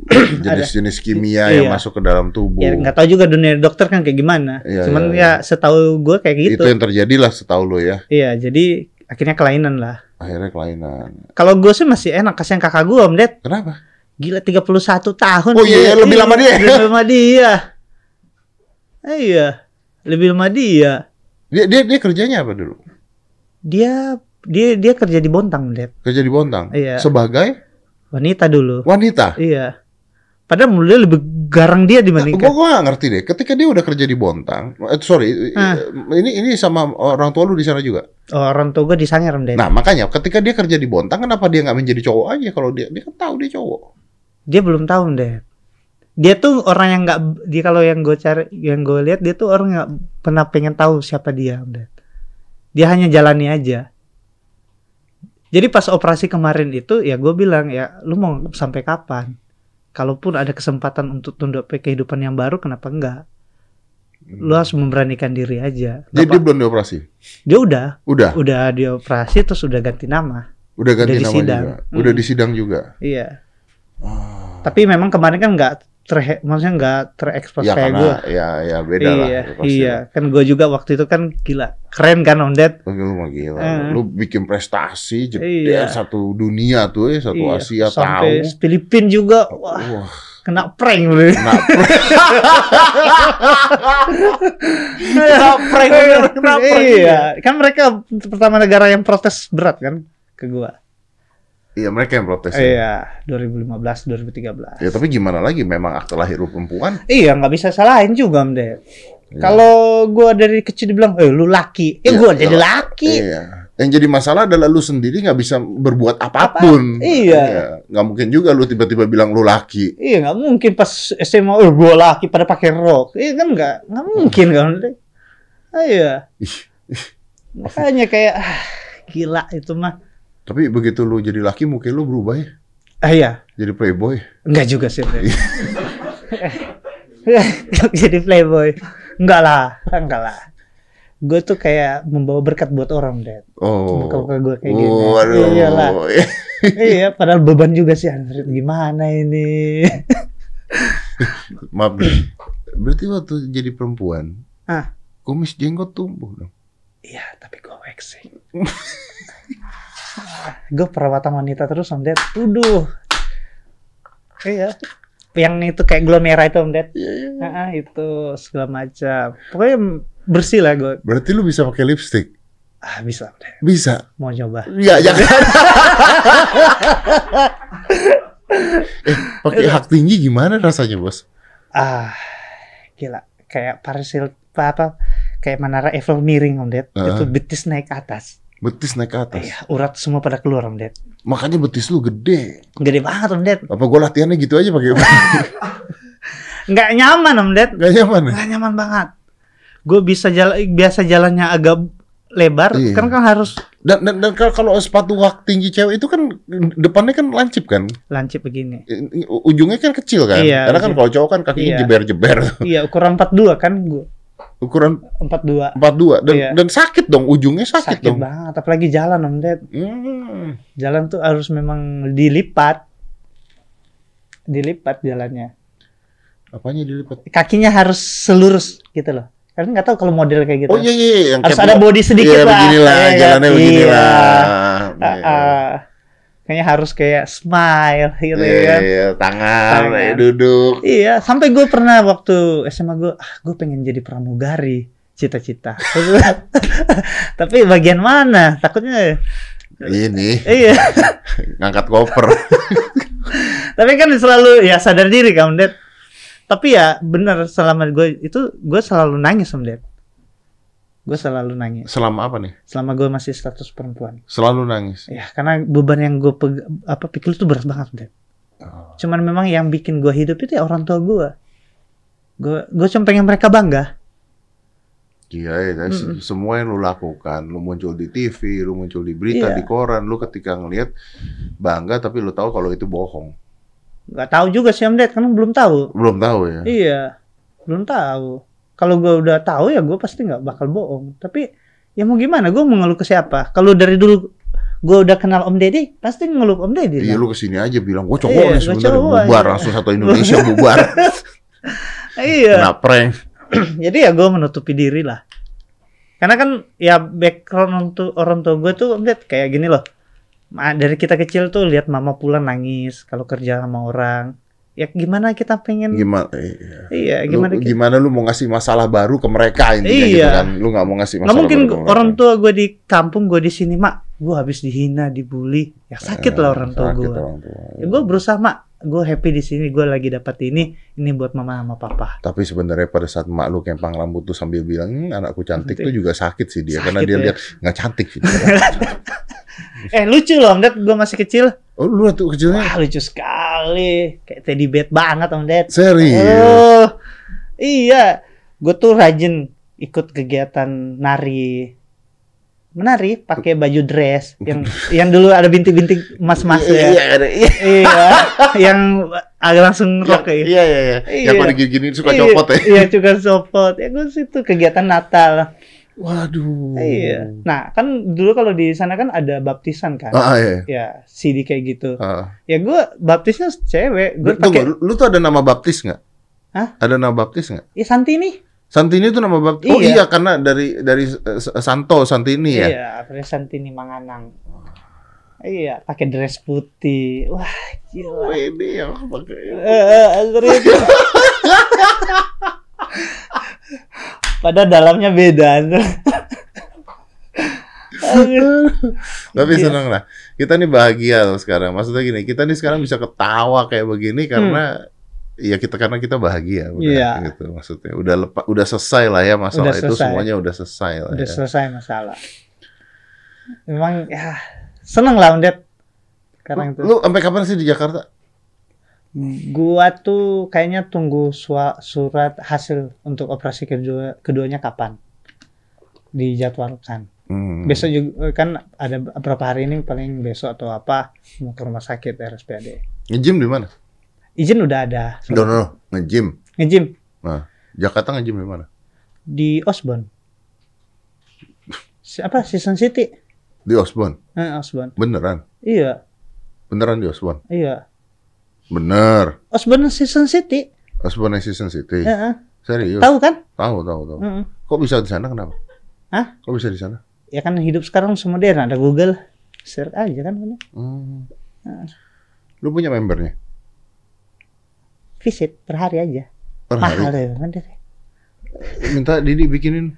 jenis-jenis kimia iya. yang masuk ke dalam tubuh ya nggak tahu juga dunia dokter kan kayak gimana iya, cuman iya, ya iya. ya setahu gue kayak gitu itu yang terjadi lah setahu lo ya iya jadi akhirnya kelainan lah akhirnya kelainan kalau gue sih masih enak kasihan kakak gue om Ded kenapa Gila 31 tahun. Oh iya, iya lebih lama dia. Lebih lama dia. Iya. Lebih lama dia. Dia dia dia kerjanya apa dulu? Dia dia dia kerja di Bontang, Dep. Kerja di Bontang. Iya. Sebagai wanita dulu. Wanita. Iya. Padahal dia lebih garang dia dibandingkan. Nah, gua gak ngerti deh. Ketika dia udah kerja di Bontang, eh, sorry, ah. ini ini sama orang tua lu di sana juga. Oh, orang tua gue di Sangiran deh. Nah makanya ketika dia kerja di Bontang, kenapa dia nggak menjadi cowok aja? Kalau dia dia kan tahu dia cowok. Dia belum tahu deh dia tuh orang yang nggak dia kalau yang gue cari yang gue lihat dia tuh orang nggak pernah pengen tahu siapa dia udah dia hanya jalani aja jadi pas operasi kemarin itu ya gue bilang ya lu mau sampai kapan kalaupun ada kesempatan untuk tunduk ke kehidupan yang baru kenapa enggak lu hmm. harus memberanikan diri aja jadi dia belum dioperasi dia udah udah udah dioperasi terus udah ganti nama udah ganti udah nama disidang. juga udah hmm. disidang juga iya oh. tapi memang kemarin kan nggak ter maksudnya nggak terekspos ya, kayak gue ya ya beda iya, lah Iya, iya kan gue juga waktu itu kan gila keren kan om ded lu gila eh. lu bikin prestasi jadi iya. satu dunia tuh ya satu iya. Asia sampai tahu Filipin juga wah, wah. kena prank lu kena prank kena prank, iya. kan mereka pertama negara yang protes berat kan ke gue Iya mereka yang protes. Ya. Iya, ya. 2015, 2013. Ya tapi gimana lagi, memang akte lahir perempuan. Iya nggak bisa salahin juga, Mde. Iya. Kalau gue dari kecil dibilang, eh lu laki, ya, ya gue jadi laki. Iya. Yang jadi masalah adalah lu sendiri nggak bisa berbuat apapun. Apa? Iya. iya. Nggak iya. mungkin juga lu tiba-tiba bilang lu laki. Iya nggak mungkin pas SMA, eh oh, gue laki pada pakai rok. Iya kan nggak nggak mungkin kan, Mde. iya. Makanya kayak ah, gila itu mah tapi begitu lu jadi laki mungkin lu berubah ya? Ah iya. Jadi playboy? Enggak juga sih. Iya. jadi playboy. Enggak lah, enggak lah. Gue tuh kayak membawa berkat buat orang, Dad. Oh. Buka-buka gue kayak oh, gini. Aduh. Iya, iya lah. iya, padahal beban juga sih. Gimana ini? Maaf. Berarti waktu jadi perempuan, ah. kumis jenggot tumbuh dong? Iya, tapi gue waxing gue perawatan wanita terus om ded tuduh iya yang itu kayak glow merah itu om ded yeah. Iya, iya, iya. itu segala macam pokoknya bersih lah gue berarti lu bisa pakai lipstick Ah, bisa deh. Bisa. Mau coba? Iya, jangan. eh, pakai hak tinggi gimana rasanya, Bos? Ah, gila. Kayak parasil apa, kayak menara Eiffel miring, Om Ded. Uh -huh. Itu betis naik atas. Betis naik ke atas. Iya, urat semua pada keluar Om Ded. Makanya betis lu gede. Gede banget Om Ded. Apa gue latihannya gitu aja pakai Nggak nyaman Om Ded. Nggak nyaman. Ya? nyaman banget. Gue bisa jalan biasa jalannya agak lebar iya. kan kan harus dan dan, dan kalau sepatu hak tinggi cewek itu kan depannya kan lancip kan lancip begini ujungnya kan kecil kan iya, karena kan kalau cowok kan kakinya iya. jeber jeber iya ukuran 42 kan gue ukuran 42 42 dan iya. dan sakit dong ujungnya sakit, sakit dong banget apalagi jalan om Ded hmm. jalan tuh harus memang dilipat dilipat jalannya apanya dilipat kakinya harus selurus gitu loh karena nggak tahu kalau model kayak gitu oh iya iya, iya yang harus ada body sedikit iya, lah beginilah iya, jalannya iya. beginilah ah, ah. iya. Uh, uh, kayaknya harus kayak smile gitu yeah, ya iya, iya, tangan, tangan. duduk. Iya, sampai gue pernah waktu SMA gue, ah, gue pengen jadi pramugari, cita-cita. Tapi bagian mana? Takutnya ini. Iya. ngangkat koper. Tapi kan selalu ya sadar diri kamu Dad. Tapi ya benar selama gue itu gue selalu nangis, Om Dad. Gue selalu nangis. Selama apa nih? Selama gue masih status perempuan. Selalu nangis. Ya, karena beban yang gue peg apa pikul itu berat banget, deh. Oh. Cuman memang yang bikin gue hidup itu ya orang tua gue. Gue gue cuma pengen mereka bangga. Iya, ya, mm semua yang lu lakukan, lu muncul di TV, lu muncul di berita, iya. di koran, lu ketika ngelihat bangga tapi lu tahu kalau itu bohong. Gak tahu juga sih Om Ded, kan belum tahu. Belum tahu ya. Iya, belum tahu kalau gue udah tahu ya gue pasti nggak bakal bohong tapi ya mau gimana gue mengeluh ke siapa kalau dari dulu gue udah kenal Om Deddy pasti ngeluh Om Deddy iya lu kesini aja bilang gue cowok iya, nih sebenarnya bubar langsung satu Indonesia bubar iya kenapa prank jadi ya gue menutupi diri lah karena kan ya background untuk orang tua gue tuh Om Ded kayak gini loh dari kita kecil tuh lihat mama pulang nangis kalau kerja sama orang ya gimana kita pengen gimana iya, iya gimana lu, kita... gimana lu mau ngasih masalah baru ke mereka ini gitu iya. gitu kan lu nggak mau ngasih masalah nggak mungkin baru ke orang tua gue di kampung gue di sini mak gue habis dihina dibully ya sakit eh, lah orang tua gue iya. ya, gue berusaha mak gue happy di sini gue lagi dapat ini ini buat mama sama papa tapi sebenarnya pada saat mak lu kempang rambut tuh sambil bilang hmm, anakku cantik, cantik. tuh juga sakit sih dia sakit karena dia ya. lihat nggak cantik sih eh lucu loh Om Ded, gue masih kecil. Oh lu waktu kecilnya? Wah lucu sekali, kayak teddy bear banget Om Ded. Serius? Oh, iya, gue tuh rajin ikut kegiatan nari menari pakai baju dress yang yang dulu ada bintik-bintik emas-emas ya. Iya, iya. Iya. iya. yang agak langsung iya, rock ya. Iya, iya, iya. Yang iya. kalau gini suka copot ya. Iya, suka copot. Ya gue situ kegiatan Natal. Waduh. Iya. Nah, kan dulu kalau di sana kan ada baptisan kan. Ah, iya. Ya, CD kayak gitu. Ah. Ya gua baptisnya cewek. Gua Tunggu, lu tuh ada nama baptis nggak? Hah? Ada nama baptis nggak? Iya, Santini. Santini itu nama baptis. Oh, iya. Oh iya karena dari dari uh, Santo Santini ya. Iya, dari Santini Manganang. Iya, pakai dress putih. Wah, gila. Oh, ini yang pakai. Eh, uh, Pada dalamnya beda. Tapi iya. seneng lah. Kita nih bahagia loh sekarang. Maksudnya gini, kita nih sekarang bisa ketawa kayak begini hmm. karena hmm. ya kita karena kita bahagia udah ya. gitu maksudnya. Udah lepa, udah selesai lah ya masalah udah itu semuanya udah selesai lah. Udah ya. selesai masalah. Memang ya seneng lah Undet. karena itu. Lu sampai kapan sih di Jakarta? Gua tuh kayaknya tunggu surat hasil untuk operasi kedua keduanya kapan dijadwalkan. Hmm. Besok juga kan ada beberapa hari ini paling besok atau apa mau ke rumah sakit RSPAD. Ngejim di mana? Izin udah ada. No, no, no. ngejim. Ngejim. Nah, Jakarta ngejim di mana? Di Osborne. Apa Season City? Di Osborne. Eh, Osborne. Beneran? Iya. Beneran di Osborne? Iya. Bener. Osborne Season City. Osborne Season City. Ya, Serius. Tahu kan? Tahu, tahu, tahu. Mm -hmm. Kok bisa di sana kenapa? Hah? Kok bisa di sana? Ya kan hidup sekarang semodern ada Google. Search aja kan. Hmm. Nah. Lu punya membernya? Visit per hari aja. Per hari? Mahal ya. Kan, Minta Didi bikinin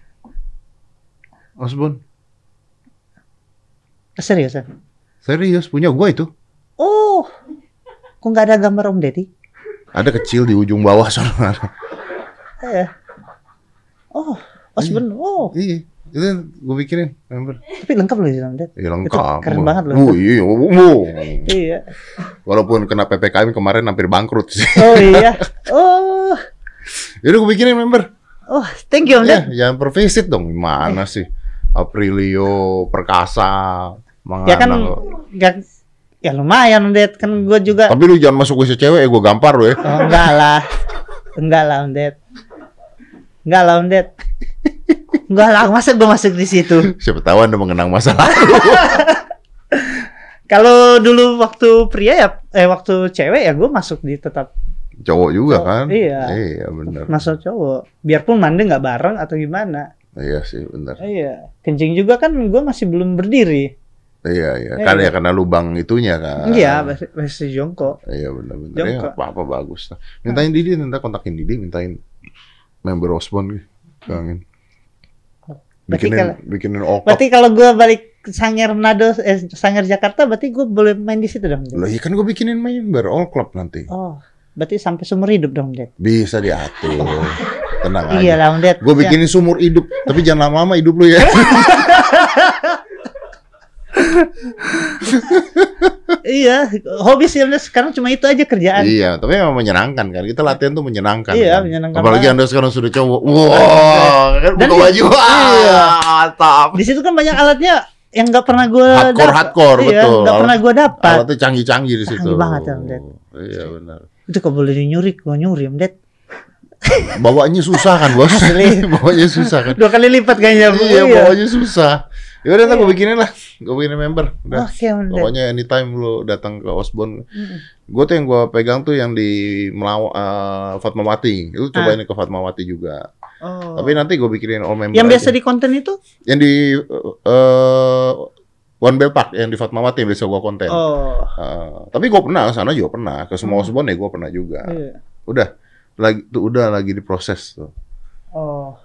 osborne Seriusan? Serius punya gua itu. Kok nggak ada gambar Om Deddy? Ada kecil di ujung bawah sana. Eh. Oh, pas iya. Oh. Iya. Itu gue pikirin, member. Tapi lengkap loh Islam Dad. Iya lengkap. Itu keren banget loh. Iya, iya. Oh iya, oh, iya. Walaupun kena PPKM kemarin hampir bangkrut sih. Oh iya. Oh. Jadi gue pikirin member. Oh, thank you Om ya, Dad. Ya, jangan pervisit dong, gimana eh. sih? Aprilio, Perkasa, Mangana. Ya kan, gak, Ya lumayan Undet kan gue juga. Tapi lu jangan masuk WC cewek ya gue gampar lu ya. Oh, enggak lah. Enggak lah Undet. Enggak lah Undet. Enggak lah masa gue masuk di situ. Siapa tahu Anda mengenang masa lalu. Kalau dulu waktu pria ya eh waktu cewek ya gue masuk di tetap cowok juga cowok, kan? Iya. Iya benar. Masuk cowok. Biarpun mandi nggak bareng atau gimana. Iya sih bener. Iya. Kencing juga kan gue masih belum berdiri. Iya iya. Eh, karena ya karena lubang itunya kan. Iya masih jongkok. Iya benar-benar. Ya, apa apa bagus. Nah. Mintain Didi nanti kontakin Didi mintain member gitu. kangen. Bikinin kalau, bikinin ok. Berarti kalau gue balik Sangir Nado eh Sangir Jakarta berarti gue boleh main di situ dong. Loh, iya kan gue bikinin member all club nanti. Oh, berarti sampai sumur hidup dong, Dad. Bisa diatur. Tenang Iyalah, aja. Iya, lah, Gue bikinin ya. sumur hidup, tapi jangan lama-lama hidup lu ya. iya, hobi sih sekarang cuma itu aja kerjaan. Iya, tapi memang menyenangkan kan. Kita latihan tuh menyenangkan. Iya, kan? menyenangkan. Apalagi banget. Anda sekarang sudah cowok. Wow, kan buka baju. Iya, ah, mantap. Di situ kan banyak alatnya yang nggak pernah gue hardcore hardcore iya, betul nggak pernah gue dapat alatnya canggih-canggih di situ canggih banget ya, om Ded. iya benar itu kok boleh nyuri gue nyuri om Ded. bawanya susah kan bos bawanya susah kan dua kali lipat kayaknya iya, iya. bawanya susah ya udah iya. gue bikinin lah gue begini member udah okay, oh, pokoknya anytime lo datang ke Osborne mm -hmm. gue tuh yang gue pegang tuh yang di Melaw uh, Fatmawati itu cobain ah. ke Fatmawati juga oh. tapi nanti gue bikinin all member yang aja. biasa di konten itu yang di uh, One Bell Park yang di Fatmawati yang biasa gue konten oh. uh, tapi gue pernah sana juga pernah ke semua hmm. Osborne ya gue pernah juga yeah. udah lagi tuh udah lagi diproses tuh oh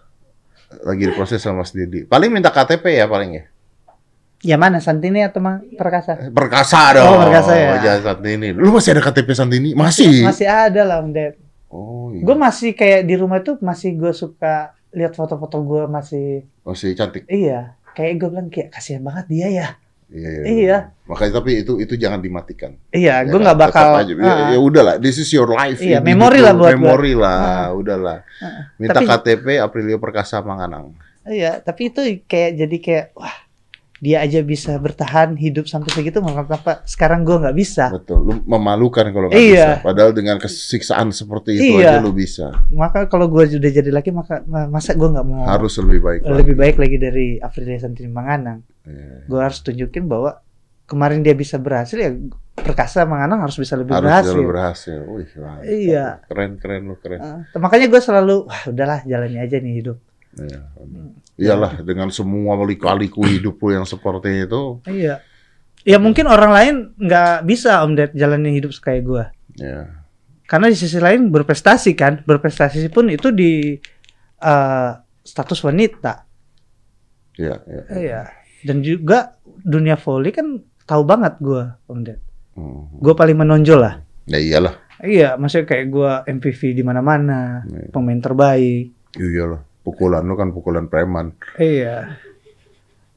lagi diproses sama Mas Didi. Paling minta KTP ya paling ya. Ya mana Santini atau Ma Perkasa? Eh, Perkasa dong. Oh, Perkasa ya. Jangan oh, iya, Santini. Lu masih ada KTP Santini? Masih. Iya, masih ada lah, Om Ded. Oh iya. Gue masih kayak di rumah tuh masih gue suka lihat foto-foto gue masih masih cantik. Iya. Kayak gue bilang kayak kasihan banget dia ya. Iya, iya, iya. iya. Makanya tapi itu itu jangan dimatikan. Iya, ya, gue kan? nggak bakal. Aja. Uh, ya, ah. ya udahlah, this is your life. Iya, memori lah buat Memori lah, uh, udahlah. Ah. Minta tapi, KTP Aprilio Perkasa Manganang. Iya, tapi itu kayak jadi kayak wah dia aja bisa bertahan hidup sampai segitu malah kenapa sekarang gue nggak bisa betul lu memalukan kalau nggak iya. bisa padahal dengan kesiksaan seperti itu iya. aja lu bisa maka kalau gue sudah jadi laki maka masa gue nggak mau harus lebih baik lebih lagi. baik lagi dari Afrilia Santini Manganang yeah. gue harus tunjukin bahwa kemarin dia bisa berhasil ya perkasa Manganang harus bisa lebih harus berhasil. Harus berhasil. Wih, iya. Keren keren lu keren. Uh, makanya gue selalu wah udahlah jalannya aja nih hidup. Iya. Hmm. iyalah ya. dengan semua liku-liku hidup yang seperti itu. Iya. Ya mungkin orang lain nggak bisa Om Ded jalannya hidup kayak gua. Iya. Karena di sisi lain berprestasi kan, berprestasi pun itu di uh, status wanita. Iya, iya, iya. Iya. Dan juga dunia volley kan tahu banget gue Om Ded. Hmm. Gua paling menonjol lah. Ya iyalah. Iya, maksudnya kayak gue MPV di mana-mana, iya. pemain terbaik. Iya Iyalah pukulan lu kan pukulan preman. Iya.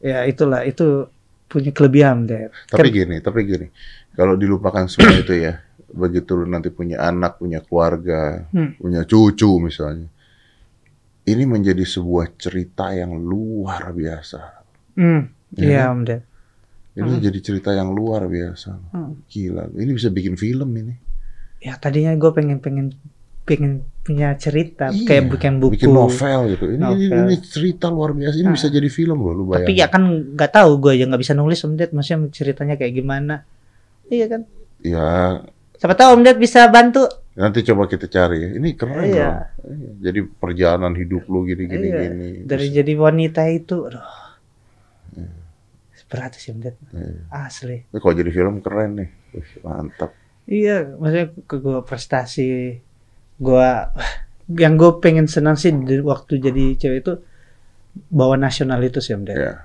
Ya itulah itu punya kelebihan deh. Tapi kan. gini, tapi gini. Kalau dilupakan semua itu ya, begitu lu nanti punya anak, punya keluarga, hmm. punya cucu misalnya. Ini menjadi sebuah cerita yang luar biasa. Hmm. Ya iya, kan? Om deh Ini hmm. jadi cerita yang luar biasa. Hmm. Gila, ini bisa bikin film ini. Ya tadinya gue pengen pengen pengen punya cerita iya, kayak bikin buku bikin novel gitu ini, novel. ini cerita luar biasa ini nah, bisa ah. jadi film loh lu bayangin tapi ya kan nggak tahu gue aja nggak bisa nulis om Ded maksudnya ceritanya kayak gimana iya kan ya siapa tahu om Ded bisa bantu nanti coba kita cari ini keren iya. loh iya, jadi perjalanan hidup lu gini gini iya. gini dari bisa. jadi wanita itu aduh. berat sih om Ded iya. asli kalau jadi film keren nih mantap iya maksudnya ke gue prestasi Gua, yang gue pengen senang sih di waktu jadi cewek itu bawa nasional itu sih om Ded. Yeah.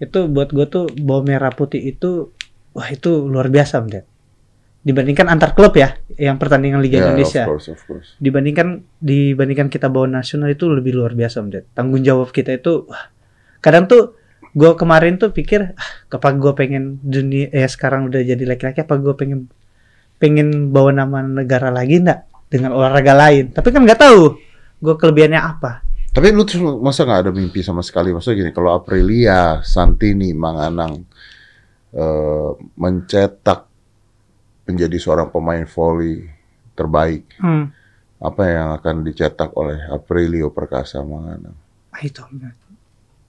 Itu buat gue tuh bawa merah putih itu wah itu luar biasa om Ded. Dibandingkan antar klub ya yang pertandingan Liga yeah, Indonesia. Of course, of course. Dibandingkan dibandingkan kita bawa nasional itu lebih luar biasa om Ded. Tanggung jawab kita itu wah, kadang tuh gue kemarin tuh pikir ah, apa gue pengen dunia eh sekarang udah jadi laki-laki apa gue pengen pengen bawa nama negara lagi ndak dengan olahraga lain. Tapi kan nggak tahu gue kelebihannya apa. Tapi lu tuh masa nggak ada mimpi sama sekali? Maksudnya gini, kalau Aprilia, Santini, Manganang uh, eh, mencetak menjadi seorang pemain volley terbaik, hmm. apa yang akan dicetak oleh Aprilio Perkasa Manganang? Ah, itu,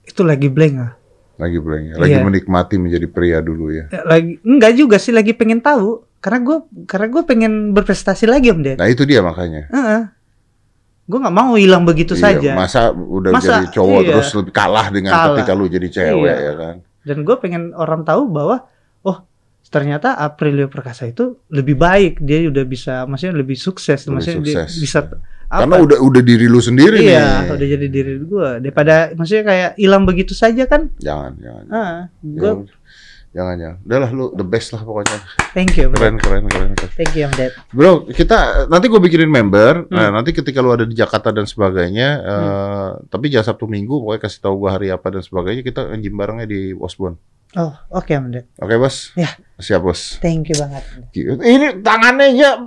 itu lagi blank lah. Lagi blank ya, lagi yeah. menikmati menjadi pria dulu ya. Eh, lagi enggak juga sih, lagi pengen tahu karena gue karena gue pengen berprestasi lagi om Ded. nah itu dia makanya uh -uh. gue nggak mau hilang begitu iya, saja masa udah masa, jadi cowok iya, terus lebih kalah dengan kalah. ketika lu jadi cewek iya. ya kan dan gue pengen orang tahu bahwa oh ternyata Aprilio Perkasa itu lebih baik dia udah bisa maksudnya lebih sukses lebih maksudnya sukses. Dia bisa apa? karena udah udah diri lu sendiri iya nih. udah jadi diri gue daripada maksudnya kayak hilang begitu saja kan jangan jangan ah, gue ya, jangan ya. udahlah lu the best lah pokoknya thank you bro. keren keren keren, keren. thank you om Dad bro kita nanti gue bikinin member hmm. nah, nanti ketika lu ada di Jakarta dan sebagainya hmm. uh, tapi jangan Sabtu Minggu pokoknya kasih tahu gue hari apa dan sebagainya kita ngejim barengnya di Osborne Oh, oke okay, Om Oke, okay, Bos. Ya. Siap, Bos. Thank you banget. Ini tangannya ya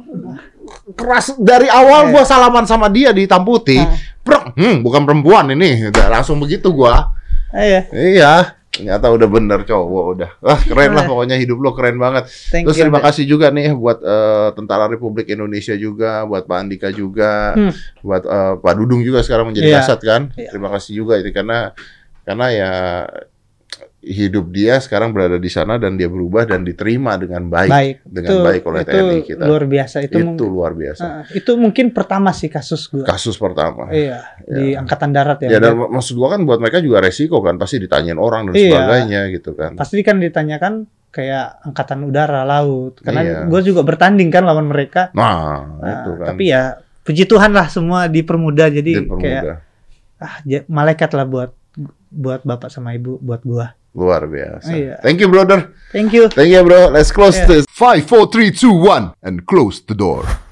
keras dari awal yeah. gua salaman sama dia di Tamputi. Nah. hmm, bukan perempuan ini. Langsung begitu gua. Ah, iya. Iya. Ternyata udah bener cowok udah. Wah, iya. keren lah pokoknya hidup lo keren banget. Thank Terus you, terima kasih juga nih buat uh, Tentara Republik Indonesia juga, buat Pak Andika juga, hmm. buat uh, Pak Dudung juga sekarang menjadi yeah. kasat kan. Yeah. Terima kasih juga itu karena karena ya hidup dia sekarang berada di sana dan dia berubah dan diterima dengan baik, baik. dengan itu, baik oleh itu TNI kita. Luar biasa itu. Itu luar biasa. Uh, itu mungkin pertama sih kasus gua. Kasus pertama. Iya, ya. di angkatan darat ya. Ya dan maksud gua kan buat mereka juga resiko kan pasti ditanyain orang dan iya. sebagainya gitu kan. Pasti kan ditanyakan kayak angkatan udara, laut. Karena iya. gua juga bertanding kan lawan mereka. Nah, nah itu kan. Tapi ya puji Tuhan lah semua dipermudah jadi dipermudah. kayak ah malaikat lah buat buat bapak sama ibu buat gua. Luar biasa. Iya. Thank you brother. Thank you. Thank you bro. Let's close yeah. this. Five, four, three, two, one, and close the door.